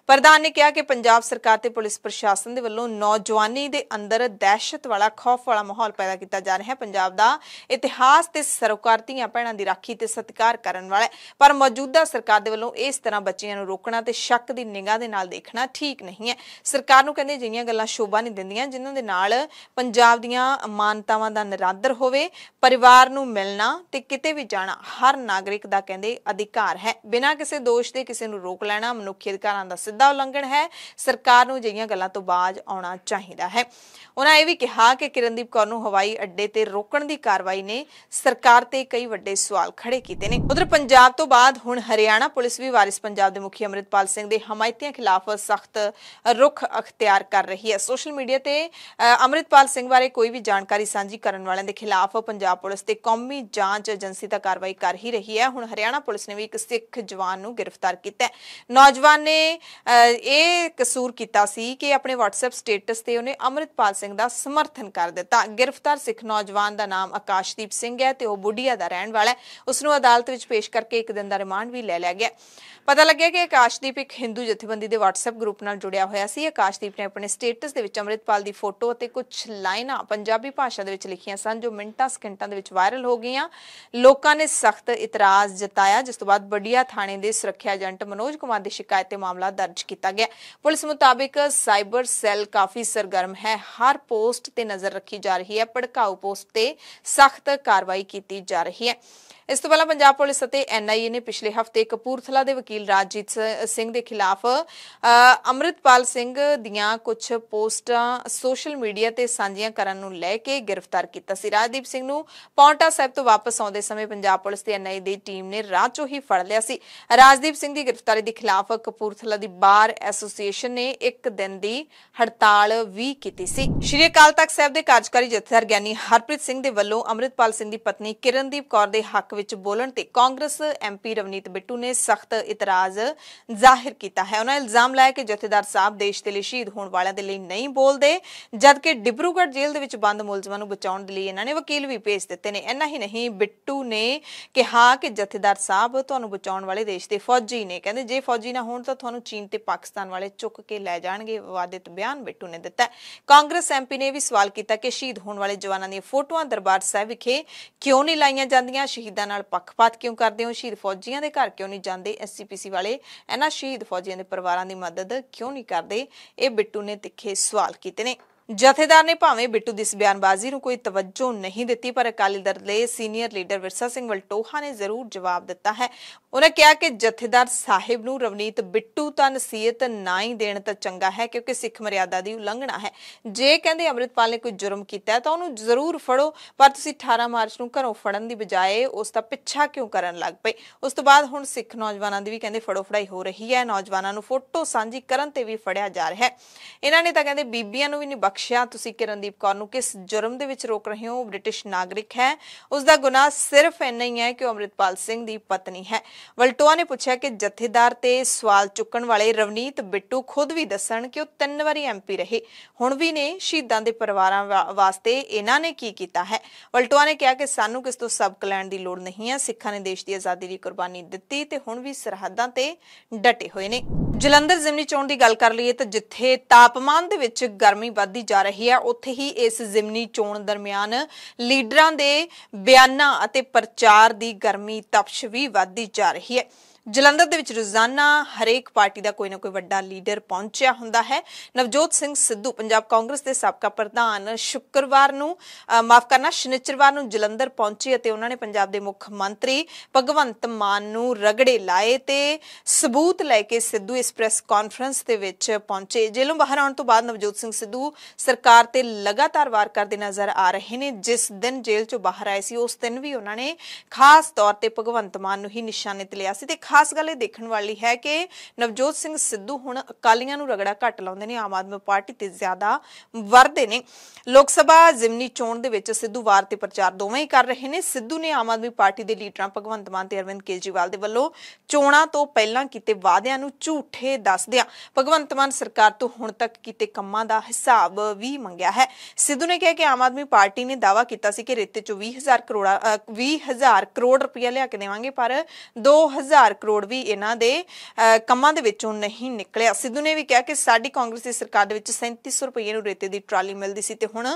ਪ੍ਰਧਾਨ ਨੇ ਕਿਹਾ ਕਿ ਪੰਜਾਬ ਪੰਜਾਬ ਸਰਕਾਰ ਤੇ ਪੁਲਿਸ ਪ੍ਰਸ਼ਾਸਨ ਦੇ ਵੱਲੋਂ ਨੌਜਵਾਨੀ ਦੇ ਅੰਦਰ ਦਹਿਸ਼ਤ ਵਾਲਾ ਖੌਫ ਵਾਲਾ ਮਾਹੌਲ ਪੈਦਾ ਕੀਤਾ ਜਾ ਰਿਹਾ ਹੈ ਪੰਜਾਬ ਦਾ ਇਤਿਹਾਸ ਤੇ ਸਰੋਕਾਰਤੀਆਂ ਭੈਣਾਂ ਦੀ ਰਾਖੀ ਤੇ ਸਤਿਕਾਰ ਕਰਨ ਵਾਲਾ ਪਰ ਮੌਜੂਦਾ ਸਰਕਾਰ ਦੇ ਵੱਲੋਂ ਇਸ ਤਰ੍ਹਾਂ ਬੱਚਿਆਂ ਨੂੰ ਰੋਕਣਾ ਤੇ ਸ਼ੱਕ ਦੀ ਨਿਗਾਹ ਦੇ ਨਾਲ ਦੇਖਣਾ ਠੀਕ ਨਹੀਂ ਹੈ ਸਰਕਾਰ ਨੂੰ ਕਹਿੰਦੇ ਜਿਹੀਆਂ ਗੱਲਾਂ ਸ਼ੋਭਾ ਨਹੀਂ ਦਿੰਦੀਆਂ ਜਿਨ੍ਹਾਂ ਦੇ ਨਾਲ ਪੰਜਾਬ ਦੀਆਂ ਮਾਨਤਾਵਾਂ ਦਾ ਨਿਰਾਦਰ ਹੋਵੇ ਪਰਿਵਾਰ ਨੂੰ ਮਿਲਣਾ ਤੇ ਕਿਤੇ ਵੀ ਜਾਣਾ ਹਰ ਨਾਗਰਿਕ ਦਾ ਕਹਿੰਦੇ ਅਧਿਕਾਰ ਹੈ ਬਿਨਾਂ ਕਿਸੇ ਦੋਸ਼ ਦੇ ਕਿਸੇ ਨੂੰ ਰੋਕ ਲੈਣਾ ਮਨੁੱਖੀ ਅਧਿਕਾਰਾਂ ਦਾ ਸਿੱਧਾ ਉਲੰਘਣ ਹੈ ਸਰਕਾਰ ਨੂੰ ਅਜਿਹੀਆਂ ਗੱਲਾਂ ਤੋਂ ਬਾਜ਼ ਆਉਣਾ ਚਾਹੀਦਾ ਹੈ ਉਹਨਾਂ ਇਹ ਵੀ ਕਿਹਾ ਕਿ ਕਿਰਨਦੀਪ ਕੌਰ ਨੂੰ ਹਵਾਈ ਅੱਡੇ ਤੇ ਰੋਕਣ ਦੀ ਕਾਰਵਾਈ ਨੇ ਸਰਕਾਰ ਤੇ ਕਈ ਵੱਡੇ ਸਵਾਲ ਖੜੇ ਕੀਤੇ ਨੇ ਉਧਰ ਪੰਜਾਬ ਤੋਂ ਬਾਅਦ ਹੁਣ ਹਰਿਆਣਾ ਪੁਲਿਸ ਵੀ ਵਾਰਿਸ ਪੰਜਾਬ ਦੇ ਮੁਖੀ ਅਮਰਿਤਪਾਲ ਸਿੰਘ ਦੇ ਹਮਾਇਤੀਆਂ ਖਿਲਾਫ ਸਖਤ ਰੁਖ ਅਖਤਿਆਰ ਕਰ ਰਹੀ ਹੈ ਸੋਸ਼ਲ ਮੀਡੀਆ ਤੇ ਅਮਰਿਤਪਾਲ ਸਿੰਘ ਬਾਰੇ ਕੋਈ ਵੀ ਜਾਣਕਾਰੀ ਸਾਂਝੀ ਕਰਨ ਵਾਲਿਆਂ ਦੇ ਖਿਲਾਫ ਪੰਜਾਬ ਪੁਲਿਸ ਤੇ ਕੌਮੀ ਜਾਂਚ ਏਜੰਸੀ ਦਾ ਕਾਰਵਾਈ ਕਰ ਹੀ ਰਹੀ ਹੈ ਹੁਣ ਹਰਿਆਣਾ ਪੁਲਿਸ ਨੇ ਵੀ ਇੱਕ ਸਿੱਖ ਜਵਾਨ ਨੂੰ ਗ੍ਰਿਫਤਾਰ ਕੀਤਾ ਹੈ ਨੌਜਵਾਨ ਨੇ ਇਹ ਕਸੂਰ ਕੀਤਾ ਸੀ ਕਿ ਆਪਣੇ WhatsApp ਸਟੇਟਸ ਤੇ ਉਹਨੇ ਅਮਰਿਤਪਾਲ ਸਿੰਘ ਦਾ ਸਮਰਥਨ ਕਰ ਦਿੱਤਾ ਗ੍ਰਿਫਤਾਰ ਸਿੱਖ ਨੌਜਵਾਨ ਦਾ ਨਾਮ ਆਕਾਸ਼ਦੀਪ ਸਿੰਘ ਹੈ ਤੇ ਉਹ ਬੁੱਢੀਆ ਦਾ ਰਹਿਣ ਵਾਲਾ ਹੈ ਉਸ ਨੂੰ ਅਦਾਲਤ ਵਿੱਚ ਪੇਸ਼ ਕਰਕੇ ਇੱਕ ਦਿਨ ਦਾ ਰਿਮਾਂਡ ਵੀ ਲੈ ਲਿਆ ਗਿਆ ਪਤਾ ਲੱਗਿਆ ਕਿ ਆਕਾਸ਼ਦੀਪ ਇੱਕ ਹਿੰਦੂ ਜਥੇਬੰਦੀ ਦੇ WhatsApp ਗਰੁੱਪ ਨਾਲ ਜੁੜਿਆ ਹੋਇਆ ਸੀ ਆਕਾਸ਼ਦੀਪ ਨੇ ਆਪਣੇ ਸਟੇਟਸ ਦੇ ਵਿੱਚ ਅਮਰਿਤਪਾਲ ਦੀ ਫੋਟੋ ਅਤੇ ਕੁਝ ਲਾਈਨਾਂ ਪੰਜਾਬੀ ਭਾਸ਼ਾ ਦੇ ਵਿੱਚ ਲਿਖੀਆਂ ਸਨ ਜੋ ਮਿੰਟਾਂ ਸਕਿੰਟਾਂ ਦੇ ਵਿੱਚ ਵਾਇਰਲ ਹੋ ਗਈਆਂ ਲੋਕਾਂ ਨੇ ਸਖਤ ਇਤਰਾਜ਼ ਜਤਾਇਆ ਜਿਸ ਤੋਂ ਬਾਅਦ ਬੜੀਆ ਥਾਣੇ ਦੇ ਸੁਰੱਖਿਆ ਏਜੰਟ ਮਨੋਜ ਕੁਮਾਰ ਦੀ ਸ਼ਿਕਾਇਤ ਤੇ ਮਾਮਲਾ ਦਰਜ ਕੀਤਾ ਗਿਆ ਪੁਲਿਸ ਪੁਲਿਸ ਮੁਤਾਬਕ ਸਾਈਬਰ ਸੈੱਲ ਕਾਫੀ ਸਰਗਰਮ ਹੈ ਹਰ ਪੋਸਟ ਤੇ ਨਜ਼ਰ ਰੱਖੀ ਜਾ ਰਹੀ ਹੈ ਭੜਕਾਊ ਪੋਸਟ ਤੇ ਸਖਤ ਕਾਰਵਾਈ ਕੀਤੀ ਜਾ ਰਹੀ ਹੈ ਇਸ ਤੋਂ ਪਹਿਲਾਂ ਪੰਜਾਬ ਪੁਲਿਸ ਅਤੇ ਐਨਆਈਏ ਨੇ ਪਿਛਲੇ ਹਫਤੇ ਕਪੂਰਥਲਾ ਦੇ ਵਕੀਲ ਰਾਜਜੀਤ ਸਿੰਘ ਦੇ ਖਿਲਾਫ ਅਮਰਿਤਪਾਲ ਸਿੰਘ ਦੀਆਂ ਕੁਝ ਪੋਸਟਾਂ ਸੋਸ਼ਲ ਮੀਡੀਆ ਤੇ ਸਾਂਝੀਆਂ ਕਰਨ ਨੂੰ ਲੈ ਕੇ ਗ੍ਰਿਫਤਾਰ ਕੀਤਾ ਸੀ ਰਾਜਦੀਪ ਸਿੰਘ ਨੂੰ ਪੌਂਟਾ ਸਾਹਿਬ ਤੋਂ ਵਾਪਸ ਆਉਂਦੇ ਸਮੇਂ ਪੰਜਾਬ ਪੁਲਿਸ ਤੇ ਐਨਆਈਏ ਦੀ ਟੀਮ ਨੇ ਰਾਹ ਚੋਂ ਹੀ ਫੜ ਲਿਆ ਸੀ ਰਾਜਦੀਪ ਸਿੰਘ ਦੀ ਗ੍ਰਿਫਤਾਰੀ ਦੇ ਖਿਲਾਫ ਕਪੂਰਥਲਾ ਦੀ ਬਾਰ ਐਸੋਸੀਏਸ਼ਨ ਐਸੋਸੀਏਸ਼ਨ ਨੇ ਇੱਕ ਦਿਨ ਦੀ ਹੜਤਾਲ ਵੀ ਕੀਤੀ ਸੀ ਸ਼੍ਰੀ ਅਕਾਲ ਤਖਤ ਸਾਹਿਬ ਦੇ ਕਾਰਜਕਾਰੀ ਜਥੇਦਾਰ ਗਿਆਨੀ ਹਰਪ੍ਰੀਤ ਸਿੰਘ ਦੇ ਵੱਲੋਂ ਅਮਰਿਤਪਾਲ ਸਿੰਘ ਦੀ ਪਤਨੀ ਕਿਰਨਦੀਪ ਕੌਰ ਦੇ ਹੱਕ ਵਿੱਚ ਬੋਲਣ ਤੇ ਕਾਂਗਰਸ ਐਮਪੀ ਰਵਨੀਤ ਬਿੱਟੂ ਨੇ ਸਖਤ ਇਤਰਾਜ਼ ਜ਼ਾਹਿਰ ਕੀਤਾ ਹੈ ਉਹਨਾਂ ਇਲਜ਼ਾਮ ਲਾਇਆ ਕਿ ਜਥੇਦਾਰ ਸਾਹਿਬ ਦੇਸ਼ ਦੇ ਲਈ ਸ਼ਹੀਦ ਹੋਣ ਵਾਲਿਆਂ ਦੇ ਲਈ ਨਹੀਂ ਬੋਲਦੇ ਜਦਕਿ ਡਿਬਰੂਗੜ੍ਹ ਜੇਲ੍ਹ ਦੇ ਵਿੱਚ ਬੰਦ ਮੁਲਜ਼ਮਾਂ ਨੂੰ ਬਚਾਉਣ ਦੇ ਲਈ ਇਹਨਾਂ ਨੇ ਵਕੀਲ ਵੀ ਭੇਜ ਦਿੱਤੇ ਨੇ ਇੰਨਾ ਹੀ ਨਹੀਂ ਬਿੱਟੂ ਨੇ ਕਿਹਾ ਕਿ ਜਥੇਦਾਰ ਸਾਹਿਬ ਤੁਹਾਨੂੰ ਬਚਾਉਣ ਵਾਲੇ ਦੇਸ਼ ਦੇ ਫੌਜੀ ਨੇ ਕਹਿੰਦੇ ਜੇ ਫੌਜੀ ਨਾ ਹੋਣ ਤਾਂ ਤੁਹਾਨੂੰ ਚੀਨ ਤੇ ਪਾਕਿਸਤਾਨ ਵਾਲੇ ਚੁੱਕ ਚੁੱਕ ਕੇ ਲੈ ਜਾਣਗੇ ਵਿਵਾਦਿਤ ਬਿਆਨ ਬਿੱਟੂ ਨੇ ਦਿੱਤਾ ਕਾਂਗਰਸ ਐਮਪੀ ਨੇ ਵੀ ਸਵਾਲ ਕੀਤਾ ਕਿ ਸ਼ਹੀਦ ਹੋਣ ਵਾਲੇ ਜਵਾਨਾਂ ਦੀਆਂ ਫੋਟੋਆਂ ਦਰਬਾਰ ਸਾਹਿਬ ਵਿਖੇ ਕਿਉਂ ਨਹੀਂ ਲਾਈਆਂ ਜਾਂਦੀਆਂ ਸ਼ਹੀਦਾਂ ਨਾਲ ਪੱਖਪਾਤ ਕਿਉਂ ਕਰਦੇ ਹੋ ਸ਼ਹੀਦ ਫੌਜੀਆਂ ਦੇ ਘਰ ਕਿਉਂ ਨਹੀਂ ਜਾਂਦੇ ਐਸਸੀਪੀਸੀ ਵਾਲੇ ਇਹਨਾਂ ਸ਼ਹੀਦ ਫੌਜੀਆਂ ਦੇ ਪਰਿਵਾਰਾਂ ਦੀ ਮਦਦ ਕਿਉਂ ਨਹੀਂ ਕਰਦੇ ਇਹ ਬਿੱਟੂ ਨੇ ਤਿੱਖੇ ਸਵਾਲ ਕੀਤੇ ਨੇ ਜਥੇਦਾਰ ਨੇ ਭਾਵੇਂ ਬਿੱਟੂ ਦੀ ਇਸ ਬਿਆਨਬਾਜ਼ੀ ਨੂੰ ਕੋਈ ਤਵੱਜੋ ਨਹੀਂ ਦਿੱਤੀ ਪਰ ਅਕਾਲੀ ਦਲ ਦੇ ਸੀਨੀਅਰ ਲੀਡਰ ਵਿਰਸਾ ਸਿੰਘ ਵਲਟੋਹਾ ਨੇ ਜ਼ਰੂਰ ਜਵਾਬ ਦਿੱਤਾ ਹੈ ਉਹਨਾਂ ਕਿਹਾ ਕਿ ਜਥੇਦਾਰ ਸਾਹਿਬ ਨੂੰ ਰਵਨੀਤ ਬਿੱਟੂ ਤਾਂ ਨਸੀਹਤ ਨਾ ਹੀ ਦੇਣ ਤਾਂ ਚੰਗਾ ਹੈ ਕਿਉਂਕਿ ਸਿੱਖ ਮਰਿਆਦਾ ਦੀ ਉਲੰਘਣਾ ਹੈ ਜੇ ਕਹਿੰਦੇ ਅਮਰਿਤਪਾਲ ਨੇ ਕੋਈ ਜੁਰਮ ਕੀਤਾ ਤਾਂ ਉਹਨੂੰ ਜ਼ਰੂਰ ਫੜੋ ਪਰ ਤੁਸੀਂ 18 ਮਾਰਚ ਨੂੰ ਘਰੋਂ ਫੜਨ ਦੀ ਬਜਾਏ ਉਸ ਦਾ ਪਿੱਛਾ ਕਿਉਂ ਕਰਨ ਲੱਗ ਪਏ ਉਸ ਤੋਂ ਬਾਅਦ ਹੁਣ ਸਿੱਖ ਨੌਜਵਾਨਾਂ ਦੀ ਵੀ ਕਹਿੰਦੇ ਫੜੋ ਫੜਾਈ ਹੋ ਰਹੀ ਹੈ ਨੌਜਵਾਨਾਂ ਨੂੰ ਫੋਟੋ ਸਾਂਝੀ ਕਰਨ ਤੇ ਵੀ ਫੜਿਆ ਜਾ ਰਿਹਾ ਹੈ ਇਹਨਾਂ ਨੇ ਤਾਂ ਕਹਿੰਦੇ ਬੀਬੀਆਂ ਨੂੰ ਵੀ ਨਹੀਂ ਬਖਸ਼ਿਆ ਤੁਸੀਂ ਕਿਰਨਦੀਪ ਕੌਰ ਨੂੰ ਕਿਸ ਜੁਰਮ ਦੇ ਵਿੱਚ ਰੋਕ ਰਹੇ ਹੋ ਬ੍ਰਿਟਿਸ਼ ਨਾਗਰਿਕ ਹੈ ਉਸ ਦਾ ਗੁਨਾਹ ਸਿਰਫ ਇੰਨਾ ਹੀ ਹੈ ਕਿ ਉਹ ਅਮਰਿਤਪਾਲ ਸਿੰਘ ਦੀ ਪਤਨੀ ਹੈ ਵਲਟੋਆ ਨੇ ਪੁੱਛਿਆ ਕਿ ਜਥੇਦਾਰ ਤੇ ਸਵਾਲ ਚੁੱਕਣ ਵਾਲੇ ਰਵਨੀਤ ਬਿੱਟੂ ਖੁਦ ਵੀ ਦੱਸਣ ਕਿ ਉਹ ਤਿੰਨ ਵਾਰੀ ਐਮਪੀ ਰਹੇ ਹੁਣ ਵੀ ਨੇ ਸ਼ਹੀਦਾਂ ਦੇ ਪਰਿਵਾਰਾਂ ਵਾਸਤੇ ਇਹਨਾਂ ਨੇ ਕੀ ਕੀਤਾ ਹੈ ਵਲਟੋਆ ਨੇ ਕਿਹਾ ਕਿ ਸਾਨੂੰ ਕਿਸ ਤੋਂ ਸਬਕ ਲੈਣ ਦੀ ਲੋੜ ਨਹੀਂ ਹੈ ਸਿੱਖਾਂ ਨੇ ਦੇਸ਼ ਦੀ ਆਜ਼ਾਦੀ ਲਈ ਕੁਰਬਾਨੀ ਦਿੱਤੀ ਤੇ ਹੁਣ ਵੀ ਸਰਹੱਦਾਂ ਤੇ ਡਟੇ ਹੋਏ ਨੇ ਜਲੰਧਰ ਜ਼ਿਮਨੀ ਚੋਣ ਦੀ ਗੱਲ ਕਰ ਲਈਏ ਤਾਂ ਜਿੱਥੇ ਤਾਪਮਾਨ ਦੇ ਵਿੱਚ ਗਰਮੀ ਵਧਦੀ ਜਾ ਰਹੀ ਹੈ ਉੱਥੇ ਹੀ ਇਸ ਜ਼ਿਮਨੀ ਚੋਣ ਦਰਮਿਆਨ ਲੀਡਰਾਂ ਦੇ ਬਿਆਨਾਂ ਅਤੇ ਪ੍ਰਚਾਰ ਦੀ ਗਰਮੀ ਤਪਸ਼ ਵੀ ਵਧਦੀ ਜਾ ਰਹੀ ਹੈ ਜਲੰਧਰ ਦੇ ਵਿੱਚ ਰੋਜ਼ਾਨਾ ਹਰੇਕ ਪਾਰਟੀ ਦਾ ਕੋਈ ਨਾ ਕੋਈ ਵੱਡਾ ਲੀਡਰ ਪਹੁੰਚਿਆ ਹੁੰਦਾ ਹੈ ਨਵਜੋਤ ਸਿੰਘ ਸਿੱਧੂ ਪੰਜਾਬ ਕਾਂਗਰਸ ਦੇ ਸਾਬਕਾ ਪ੍ਰਧਾਨ ਸ਼ੁੱਕਰਵਾਰ ਨੂੰ ਮਾਫ ਕਰਨਾ ਸ਼ਨੀਚਰਵਾਰ ਨੂੰ ਜਲੰਧਰ ਪਹੁੰਚੇ ਅਤੇ ਉਹਨਾਂ ਨੇ ਪੰਜਾਬ ਦੇ ਮੁੱਖ ਮੰਤਰੀ ਭਗਵੰਤ ਮਾਨ ਨੂੰ ਰਗੜੇ ਲਾਏ ਤੇ ਸਬੂਤ ਲੈ ਕੇ ਸਿੱਧੂ ਇਸ ਪ੍ਰੈਸ ਕਾਨਫਰੰਸ ਦੇ ਵਿੱਚ ਪਹੁੰਚੇ ਜੇਲੋਂ ਬਾਹਰ ਆਉਣ ਤੋਂ ਬਾਅਦ ਨਵਜੋਤ ਸਿੰਘ ਸਿੱਧੂ ਸਰਕਾਰ ਤੇ ਲਗਾਤਾਰ ਵਾਰ ਕਰਦੇ ਨਜ਼ਰ ਆ ਰਹੇ ਨੇ ਜਿਸ ਦਿਨ ਜੇਲ੍ਹ ਚੋਂ ਬਾਹਰ ਆਏ ਸੀ ਉਸ ਦਿਨ ਵੀ ਉਹਨਾਂ ਨੇ ਖਾਸ ਤੌਰ ਤੇ ਭਗਵੰਤ ਮਾਨ ਨੂੰ ਹੀ ਨਿਸ਼ਾਨੇ ਤੇ ਲਿਆ ਸੀ ਤੇ ਖਾਸ ਗੱਲ ਇਹ ਦੇਖਣ ਵਾਲੀ ਹੈ ਕਿ ਨਵਜੋਤ ਸਿੰਘ ਸਿੱਧੂ ਹੁਣ ਅਕਾਲੀਆਂ ਨੂੰ ਰਗੜਾ ਘੱਟ ਲਾਉਂਦੇ ਨੇ ਆਮ ਆਦਮੀ ਪਾਰਟੀ ਤੇ ਜ਼ਿਆਦਾ ਵਰਦੇ ਨੇ ਲੋਕ ਸਭਾ ਜ਼ਿਮਨੀ ਚੋਣ ਦੇ ਵਿੱਚ ਸਿੱਧੂ ਵਾਰ ਤੇ ਪ੍ਰਚਾਰ ਦੋਵੇਂ ਹੀ ਕਰ ਰਹੇ ਨੇ ਸਿੱਧੂ ਨੇ ਆਮ ਆਦਮੀ ਪਾਰਟੀ ਦੇ ਲੀਡਰਾਂ ਭਗਵੰਤ ਮਾਨ ਤੇ ਅਰਵਿੰਦ ਕੇਜਰੀਵਾਲ ਦੇ ਵੱਲੋਂ ਚੋਣਾਂ ਤੋਂ ਪਹਿਲਾਂ ਕੀਤੇ ਵਾਅਦਿਆਂ ਨੂੰ ਝੂਠੇ ਦੱਸਦਿਆਂ ਭਗਵੰਤ ਮਾਨ ਸਰਕਾਰ ਤੋਂ ਹੁਣ ਤੱਕ ਕੀਤੇ ਕੰਮਾਂ ਦਾ ਹਿਸਾਬ ਵੀ ਮੰਗਿਆ ਹੈ ਸਿੱਧੂ ਨੇ ਕਿਹਾ ਕਿ ਆਮ ਆਦਮੀ ਪਾਰਟੀ ਨੇ ਦਾਅਵਾ ਕੀਤਾ ਸੀ ਕਿ ਰੇਤੇ ਚ 20000 ਕਰੋੜ 20000 ਕਰੋੜ ਰੁਪਏ ਲਿਆ ਕੇ ਦੇਵਾਂਗੇ ਪਰ 2000 ਕਰੋੜ ਵੀ ਇਹਨਾਂ ਦੇ ਕੰਮਾਂ ਦੇ ਵਿੱਚੋਂ ਨਹੀਂ ਨਿਕਲਿਆ ਸਿੱਧੂ ਨੇ ਵੀ ਕਿਹਾ ਕਿ ਸਾਡੀ ਕਾਂਗਰਸ ਦੀ ਸਰਕਾਰ ਦੇ ਵਿੱਚ 3700 ਰੁਪਏ ਨੂੰ ਰੇਤੇ ਦੀ ਟਰਾਲੀ ਮਿਲਦੀ ਸੀ ਤੇ ਹੁਣ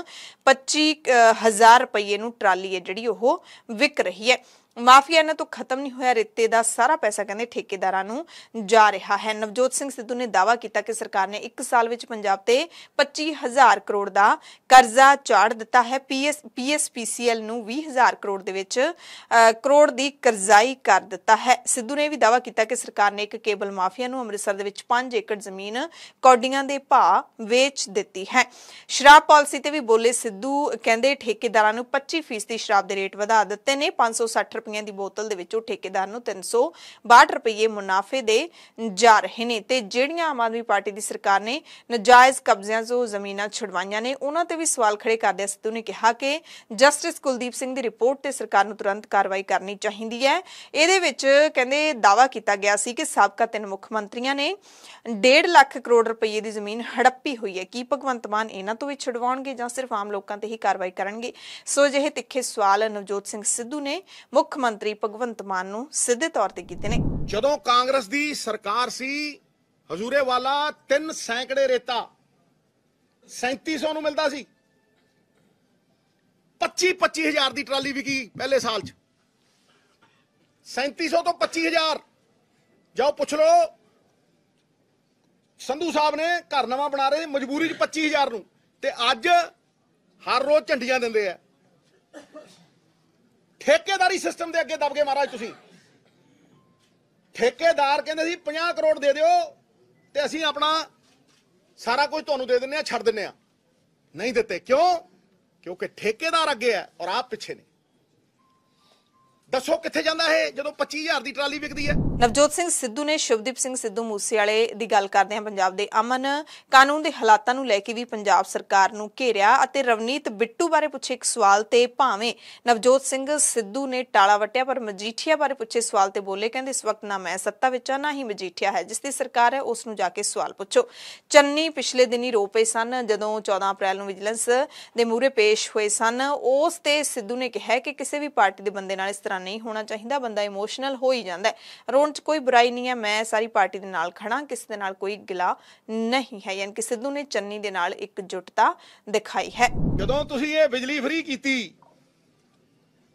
25000 ਰੁਪਏ ਨੂੰ ਟਰਾਲੀ ਹੈ ਜਿਹੜੀ ਉਹ ਵਿਕ ਰਹੀ ਹੈ ਮਾਫੀਆ ਨੇ ਤੋਂ ਖਤਮ ਨਹੀਂ ਹੋਇਆ ਰਿੱਤੇ ਦਾ ਸਾਰਾ ਪੈਸਾ ਕਹਿੰਦੇ ਠੇਕੇਦਾਰਾਂ ਨੂੰ ਜਾ ਰਿਹਾ ਹੈ ਨਵਜੋਤ ਸਿੰਘ ਸਿੱਧੂ ਨੇ ਦਾਵਾ ਕੀਤਾ ਕਿ ਸਰਕਾਰ ਨੇ 1 ਸਾਲ ਵਿੱਚ ਪੰਜਾਬ ਤੇ 25000 ਕਰੋੜ ਦਾ ਕਰਜ਼ਾ ਚਾੜ ਦਿੱਤਾ ਹੈ ਪੀਐਸ ਪੀਐਸਪੀਸੀਐਲ ਨੂੰ 20000 ਕਰੋੜ ਦੇ ਵਿੱਚ ਕਰੋੜ ਦੀ ਕਰਜ਼ਾਈ ਕਰ ਦਿੱਤਾ ਹੈ ਸਿੱਧੂ ਨੇ ਵੀ ਦਾਵਾ ਕੀਤਾ ਕਿ ਸਰਕਾਰ ਨੇ ਇੱਕ ਕੇਬਲ ਮਾਫੀਆ ਨੂੰ ਅੰਮ੍ਰਿਤਸਰ ਦੇ ਵਿੱਚ 5 ਏਕੜ ਜ਼ਮੀਨ ਕੌਡੀਆਂ ਦੇ ਭਾਅ ਵੇਚ ਦਿੱਤੀ ਹੈ ਸ਼ਰਾਬ ਪਾਲਿਸੀ ਤੇ ਵੀ ਬੋਲੇ ਸਿੱਧੂ ਕਹਿੰਦੇ ਠੇਕੇਦਾਰਾਂ ਨੂੰ 25% ਸ਼ਰਾਬ ਦੇ ਰੇਟ ਵਧਾ ਦਿੱਤੇ ਨੇ 560 ਰੁਪਈਆਂ ਦੀ ਬੋਤਲ ਦੇ ਵਿੱਚੋਂ ਠੇਕੇਦਾਰ ਨੂੰ 362 ਰੁਪਏ ਮੁਨਾਫੇ ਦੇ ਜਾ ਰਹੇ ਨੇ ਤੇ ਜਿਹੜੀਆਂ ਆਮ ਆਦਮੀ ਪਾਰਟੀ ਦੀ ਸਰਕਾਰ ਨੇ ਨਜਾਇਜ਼ ਕਬਜ਼ਿਆਂ ਤੋਂ ਜ਼ਮੀਨਾਂ ਛੁਡਵਾਈਆਂ ਨੇ ਉਹਨਾਂ ਤੇ ਵੀ ਸਵਾਲ ਖੜੇ ਕਰਦੇ ਸਿੱਧੂ ਨੇ ਕਿਹਾ ਕਿ ਜਸਟਿਸ ਕੁਲਦੀਪ ਸਿੰਘ ਦੀ ਰਿਪੋਰਟ ਤੇ ਸਰਕਾਰ ਨੂੰ ਤੁਰੰਤ ਕਾਰਵਾਈ ਕਰਨੀ ਚਾਹੀਦੀ ਹੈ ਇਹਦੇ ਵਿੱਚ ਕਹਿੰਦੇ ਦਾਵਾ ਕੀਤਾ ਗਿਆ ਸੀ ਕਿ ਸਾਬਕਾ ਤਿੰਨ ਮੁੱਖ ਮੰਤਰੀਆਂ ਨੇ 1.5 ਲੱਖ ਕਰੋੜ ਰੁਪਏ ਦੀ ਜ਼ਮੀਨ ਹੜੱਪੀ ਹੋਈ ਹੈ ਕੀ ਭਗਵੰਤ ਮਾਨ ਇਹਨਾਂ ਤੋਂ ਵੀ ਛਡਵਾਉਣਗੇ ਜਾਂ ਸਿਰਫ ਆਮ ਲੋਕਾਂ ਤੇ ਹੀ ਕਾਰਵਾਈ ਕਰਨਗੇ ਸੋ ਜਿਹੇ ਤਿੱਖੇ ਸਵਾਲ ਨਵਜੋਤ ਸਿੰਘ ਸਿੱਧੂ ਨੇ ਮੁੱਖ ਮੁੱਖ ਮੰਤਰੀ ਭਗਵੰਤ ਮਾਨ ਨੂੰ ਸਿੱਧੇ ਤੌਰ ਤੇ ਕੀਤੇ ਨੇ ਜਦੋਂ ਕਾਂਗਰਸ ਦੀ ਸਰਕਾਰ ਸੀ ਹਜ਼ੂਰੇ ਵਾਲਾ 3 ਸੈਂਕੜੇ ਰੇਤਾ 3700 ਨੂੰ ਮਿਲਦਾ ਸੀ 25 25000 ਦੀ ਟਰਾਲੀ ਵਿਕੀ ਪਹਿਲੇ ਸਾਲ 'ਚ 3700 ਤੋਂ 25000 ਜਾਓ ਪੁੱਛ ਲਓ ਸੰਧੂ ਸਾਹਿਬ ਨੇ ਘਰ ਨਵਾਂ ਬਣਾ ਰਹੇ ਮਜਬੂਰੀ 'ਚ 25000 ਨੂੰ ਤੇ ਅੱਜ ਹਰ ਰੋਜ਼ ਝੰਡੀਆਂ ਦਿੰਦੇ ਆ ਠੇਕੇਦਾਰੀ ਸਿਸਟਮ ਦੇ ਅੱਗੇ ਦਬ ਗਏ ਮਹਾਰਾਜ ਤੁਸੀਂ ਠੇਕੇਦਾਰ ਕਹਿੰਦੇ ਸੀ 50 ਕਰੋੜ ਦੇ ਦਿਓ ਤੇ ਅਸੀਂ ਆਪਣਾ ਸਾਰਾ ਕੁਝ ਤੁਹਾਨੂੰ ਦੇ ਦਿੰਨੇ ਆ ਛੱਡ ਦਿੰਨੇ ਆ ਨਹੀਂ ਦਿੱਤੇ ਕਿਉਂ ਕਿਉਂਕਿ ਠੇਕੇਦਾਰ ਅੱਗੇ ਹੈ ਔਰ ਆਪ ਪਿੱਛੇ ਨੇ ਦੱਸੋ ਕਿੱਥੇ ਜਾਂਦਾ ਇਹ ਜਦੋਂ 25000 ਦੀ ਟਰਾਲੀ ਵਿਕਦੀ ਹੈ ਨਵਜੋਤ ਸਿੰਘ ਸਿੱਧੂ ਨੇ ਸ਼ਿਵਦੀਪ ਸਿੰਘ ਸਿੱਧੂ ਮੂਸੇਵਾਲੇ ਦੀ ਗੱਲ ਕਰਦੇ ਹਾਂ ਪੰਜਾਬ ਦੇ ਅਮਨ ਕਾਨੂੰਨ ਦੇ ਹਾਲਾਤਾਂ ਨੂੰ ਲੈ ਕੇ ਵੀ ਪੰਜਾਬ ਸਰਕਾਰ ਨੂੰ ਘੇਰਿਆ ਅਤੇ ਰਵਨੀਤ ਬਿੱਟੂ ਬਾਰੇ ਪੁੱਛੇ ਇੱਕ ਸਵਾਲ ਤੇ ਭਾਵੇਂ ਨਵਜੋਤ ਸਿੰਘ ਸਿੱਧੂ ਨੇ ਟਾਲਾ ਵਟਿਆ ਪਰ ਮਜੀਠੀਆ ਬਾਰੇ ਪੁੱਛੇ ਸਵਾਲ ਤੇ ਬੋਲੇ ਕਹਿੰਦੇ ਇਸ ਵਕਤ ਨਾ ਮੈਂ ਸੱਤਾ ਵਿੱਚ ਆ ਨਾ ਹੀ ਮਜੀਠੀਆ ਹੈ ਜਿਸ ਦੀ ਸਰਕਾਰ ਹੈ ਉਸ ਨੂੰ ਜਾ ਕੇ ਸਵਾਲ ਪੁੱਛੋ ਚੰਨੀ ਪਿਛਲੇ ਦਿਨੀ ਰੋਪੇ ਸਨ ਜਦੋਂ 14 ਅਪ੍ਰੈਲ ਨੂੰ ਵਿਜੀਲੈਂਸ ਦੇ ਮੂਹਰੇ ਪੇਸ਼ ਹੋਏ ਸਨ ਉਸ ਤੇ ਸਿੱਧੂ ਨੇ ਕਿਹਾ ਕਿ ਕਿਸੇ ਵੀ ਪਾਰਟੀ ਦੇ ਬੰਦੇ ਨਾਲ ਇਸ ਤਰ੍ਹਾਂ ਨਹੀਂ ਹੋਣਾ ਚਾਹੀਦਾ ਬੰਦਾ ਇਮੋਸ਼ਨਲ ਹੋ ਹੀ ਜਾਂਦਾ ਹੈ ਰੋਣ 'ਚ ਕੋਈ ਬੁਰਾਈ ਨਹੀਂ ਹੈ ਮੈਂ ਸਾਰੀ ਪਾਰਟੀ ਦੇ ਨਾਲ ਖੜਾ ਕਿਸੇ ਦੇ ਨਾਲ ਕੋਈ ਗਿਲਾ ਨਹੀਂ ਹੈ ਯਾਨੀ ਕਿ ਸਿੱਧੂ ਨੇ ਚੰਨੀ ਦੇ ਨਾਲ ਇੱਕ ਜੁਟਤਾ ਦਿਖਾਈ ਹੈ ਜਦੋਂ ਤੁਸੀਂ ਇਹ ਬਿਜਲੀ ਫ੍ਰੀ ਕੀਤੀ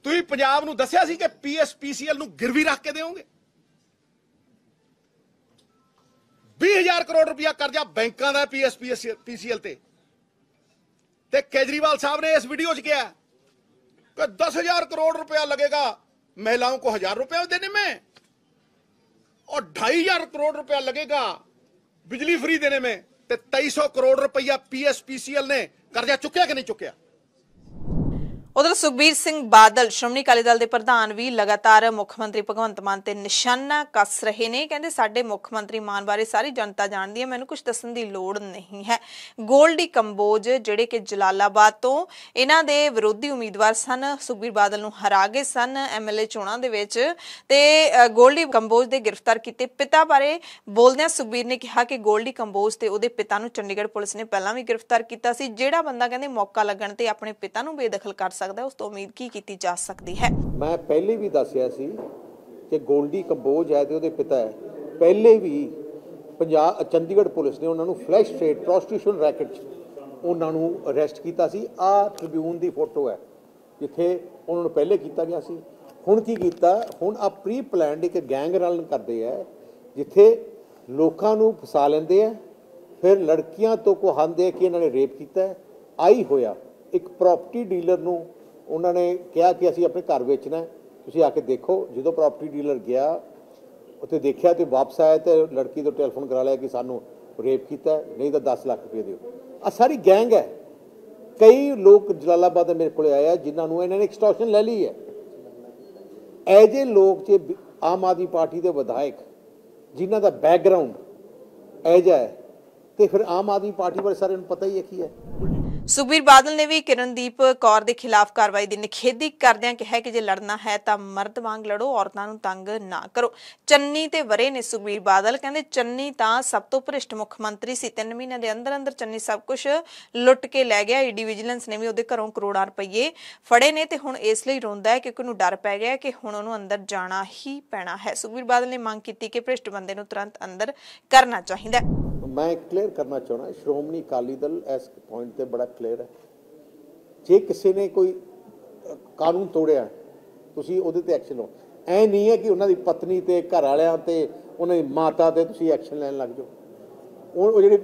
ਤੁਸੀਂ ਪੰਜਾਬ ਨੂੰ ਦੱਸਿਆ ਸੀ ਕਿ ਪੀਐਸਪੀਸੀਐਲ ਨੂੰ ਗਿਰਵੀ ਰੱਖ ਕੇ ਦੇਵੋਗੇ 20000 ਕਰੋੜ ਰੁਪਇਆ ਕਰਜ਼ਾ ਬੈਂਕਾਂ ਦਾ ਪੀਐਸਪੀਸੀਐਲ ਤੇ ਤੇ ਕੇਜਰੀਵਾਲ ਸਾਹਿਬ ਨੇ ਇਸ ਵੀਡੀਓ 'ਚ ਕਿਹਾ ਕਿ 10000 ਕਰੋੜ ਰੁਪਇਆ ਲੱਗੇਗਾ ਮਹਿਲਾਵਾਂ ਨੂੰ 1000 ਰੁਪਏ ਦੇਣੇ ਮੈਂ ਔਰ 2500 ਕਰੋੜ रुपया ਲੱਗੇਗਾ ਬਿਜਲੀ ਫਰੀ ਦੇਣੇ ਮੈਂ ਤੇ 2300 ਕਰੋੜ ਰੁਪਇਆ ਪੀਐਸਪੀਸੀਐਲ ਨੇ ਕਰਜ਼ਾ ਚੁੱਕਿਆ ਕਿ ਨਹੀਂ ਚੁੱਕਿਆ ਉਧਰ ਸੁਖਬੀਰ ਸਿੰਘ ਬਾਦਲ ਸ਼੍ਰੋਮਣੀ ਅਕਾਲੀ ਦਲ ਦੇ ਪ੍ਰਧਾਨ ਵੀ ਲਗਾਤਾਰ ਮੁੱਖ ਮੰਤਰੀ ਭਗਵੰਤ ਮਾਨ ਤੇ ਨਿਸ਼ਾਨਾ ਕੱਸ ਰਹੇ ਨੇ ਕਹਿੰਦੇ ਸਾਡੇ ਮੁੱਖ ਮੰਤਰੀ ਮਾਨ ਬਾਰੇ ਸਾਰੀ ਜਨਤਾ ਜਾਣਦੀ ਹੈ ਮੈਨੂੰ ਕੁਝ ਦੱਸਣ ਦੀ ਲੋੜ ਨਹੀਂ ਹੈ ਗੋਲਡੀ ਕੰਬੋਜ ਜਿਹੜੇ ਕਿ ਜਲਾਲਾਬਾਦ ਤੋਂ ਇਹਨਾਂ ਦੇ ਵਿਰੋਧੀ ਉਮੀਦਵਾਰ ਸਨ ਸੁਖਬੀਰ ਬਾਦਲ ਨੂੰ ਹਰਾ ਗਏ ਸਨ ਐਮਐਲਏ ਚੋਣਾਂ ਦੇ ਵਿੱਚ ਤੇ ਗੋਲਡੀ ਕੰਬੋਜ ਦੇ ਗ੍ਰਿਫਤਾਰ ਕੀਤੇ ਪਿਤਾ ਬਾਰੇ ਬੋਲਦਿਆਂ ਸੁਖਬੀਰ ਨੇ ਕਿਹਾ ਕਿ ਗੋਲਡੀ ਕੰਬੋਜ ਤੇ ਉਹਦੇ ਪਿਤਾ ਨੂੰ ਚੰਡੀਗੜ੍ਹ ਪੁਲਿਸ ਨੇ ਪਹਿਲਾਂ ਵੀ ਗ੍ਰਿਫਤਾਰ ਕੀਤਾ ਸੀ ਜਿਹੜਾ ਬੰਦਾ ਕਹਿੰਦੇ ਮੌਕਾ ਲੱਗਣ ਤੇ ਆਪਣੇ ਪਿਤਾ ਨੂੰ ਬੇਦਖਲ ਕਰ ਸਕਦਾ ਸਕਦਾ ਉਸ ਤੋਂ ਉਮੀਦ ਕੀ ਕੀਤੀ ਜਾ ਸਕਦੀ ਹੈ ਮੈਂ ਪਹਿਲੇ ਵੀ ਦੱਸਿਆ ਸੀ ਕਿ ਗੋਲਡੀ ਕੰਬੋਜ ਹੈ ਤੇ ਉਹਦੇ ਪਿਤਾ ਹੈ ਪਹਿਲੇ ਵੀ ਪੰਜਾਬ ਚੰਡੀਗੜ੍ਹ ਪੁਲਿਸ ਨੇ ਉਹਨਾਂ ਨੂੰ ਫਲੈਸ਼ ਸਟੇਟ ਪ੍ਰੋਸਟੀਟਿਊਸ਼ਨ ਰੈਕਟ ਉਹਨਾਂ ਨੂੰ ਅਰੈਸਟ ਕੀਤਾ ਸੀ ਆ ਟ੍ਰਿਬਿਊਨ ਦੀ ਫੋਟੋ ਹੈ ਜਿੱਥੇ ਉਹਨਾਂ ਨੂੰ ਪਹਿਲੇ ਕੀਤਾ ਗਿਆ ਸੀ ਹੁਣ ਕੀ ਕੀਤਾ ਹੁਣ ਆ ਪ੍ਰੀ ਪਲਾਨਡ ਇੱਕ ਗੈਂਗ ਰਲਨ ਕਰਦੇ ਆ ਜਿੱਥੇ ਲੋਕਾਂ ਨੂੰ ਫਸਾ ਲੈਂਦੇ ਆ ਫਿਰ ਲੜਕੀਆਂ ਤੋਂ ਕੋਹਾਂਦੇ ਹੰਦੇ ਕਿ ਇਹਨਾਂ ਨੇ ਰੇਪ ਕੀਤਾ ਆਈ ਹੋਇਆ ਇੱਕ ਪ੍ਰਾਪਰਟੀ ਡੀਲਰ ਨੂੰ ਉਹਨਾਂ ਨੇ ਕਿਹਾ ਕਿ ਅਸੀਂ ਆਪਣੇ ਘਰ ਵੇਚਣਾ ਤੁਸੀਂ ਆ ਕੇ ਦੇਖੋ ਜਦੋਂ ਪ੍ਰਾਪਰਟੀ ਡੀਲਰ ਗਿਆ ਉੱਥੇ ਦੇਖਿਆ ਤੇ ਵਾਪਸ ਆਇਆ ਤੇ ਲੜਕੀ ਤੋਂ ਟੈਲੀਫੋਨ ਕਰਾ ਲਿਆ ਕਿ ਸਾਨੂੰ ਰੇਪ ਕੀਤਾ ਨਹੀਂ ਤਾਂ 10 ਲੱਖ ਰੁਪਏ ਦਿਓ ਆ ਸਾਰੀ ਗੈਂਗ ਹੈ ਕਈ ਲੋਕ ਜਲਾਲਾਬਾਦ ਦੇ ਮੇਰੇ ਕੋਲੇ ਆਇਆ ਜਿਨ੍ਹਾਂ ਨੂੰ ਇਹਨਾਂ ਨੇ ਐਕਸਟ੍ਰੈਕਸ਼ਨ ਲੈ ਲਈ ਹੈ ਐਜੇ ਲੋਕ ਜੇ ਆਮ ਆਦਮੀ ਪਾਰਟੀ ਦੇ ਵਿਧਾਇਕ ਜਿਨ੍ਹਾਂ ਦਾ ਬੈਕਗ੍ਰਾਉਂਡ ਐਜਾ ਹੈ ਤੇ ਫਿਰ ਆਮ ਆਦਮੀ ਪਾਰਟੀ ਬਾਰੇ ਸਾਰਿਆਂ ਨੂੰ ਪਤਾ ਹੀ ਹੈ ਕੀ ਹੈ ਸੁਖਬੀਰ ਬਾਦਲ ਨੇ ਵੀ ਕਿਰਨਦੀਪ ਕੌਰ ਦੇ ਖਿਲਾਫ ਕਾਰਵਾਈ ਦੀ ਨਿਖੇਧੀ ਕਰਦਿਆਂ ਕਿਹਾ ਕਿ ਜੇ ਲੜਨਾ ਹੈ ਤਾਂ ਮਰਦ ਵਾਂਗ ਲੜੋ ਔਰਤਾਂ ਨੂੰ ਤੰਗ ਨਾ ਕਰੋ ਚੰਨੀ ਤੇ ਵਰੇ ਨੇ ਸੁਖਬੀਰ ਬਾਦਲ ਕਹਿੰਦੇ ਚੰਨੀ ਤਾਂ ਸਭ ਤੋਂ ਭ੍ਰਿਸ਼ਟ ਮੁੱਖ ਮੰਤਰੀ ਸੀ 3 ਮਹੀਨਿਆਂ ਦੇ ਅੰਦਰ ਅੰਦਰ ਚੰਨੀ ਸਭ ਕੁਝ ਲੁੱਟ ਕੇ ਲੈ ਗਿਆ ਈਡੀ ਵਿਜੀਲੈਂਸ ਨੇ ਵੀ ਉਹਦੇ ਘਰੋਂ ਕਰੋੜਾਂ ਰੁਪਏ ਫੜੇ ਨੇ ਤੇ ਹੁਣ ਇਸ ਲਈ ਰੋਂਦਾ ਹੈ ਕਿਉਂਕਿ ਉਹਨੂੰ ਡਰ ਪੈ ਗਿਆ ਕਿ ਹੁਣ ਉਹਨੂੰ ਅੰਦਰ ਜਾਣਾ ਹੀ ਪੈਣਾ ਹੈ ਸੁਖਬੀਰ ਬਾਦਲ ਨੇ ਮੰਗ ਕੀਤੀ ਕਿ ਭ੍ਰਿਸ਼ਟ ਬੰਦੇ ਨੂੰ ਤੁਰੰਤ ਅੰਦਰ ਕਰਨਾ ਚਾਹੀਦਾ ਹੈ ਮੈਂ ਕਲੀਅਰ ਕਰਨਾ ਚਾਹਣਾ ਸ਼੍ਰੋਮਣੀ ਅਕਾਲੀ ਦਲ ਇਸ ਪੁਆਇੰਟ ਤੇ ਬੜਾ ਕਲੀਅਰ ਹੈ ਜੇ ਕਿਸੇ ਨੇ ਕੋਈ ਕਾਨੂੰਨ ਤੋੜਿਆ ਤੁਸੀਂ ਉਹਦੇ ਤੇ ਐਕਸ਼ਨ ਲਓ ਐ ਨਹੀਂ ਹੈ ਕਿ ਉਹਨਾਂ ਦੀ ਪਤਨੀ ਤੇ ਘਰ ਵਾਲਿਆਂ ਤੇ ਉਹਨਾਂ ਦੀ ਮਾਤਾ ਤੇ ਤੁਸੀਂ ਐਕਸ਼ਨ ਲੈਣ ਲੱਗ ਜਾਓ ਉਹ ਜਿਹੜੀ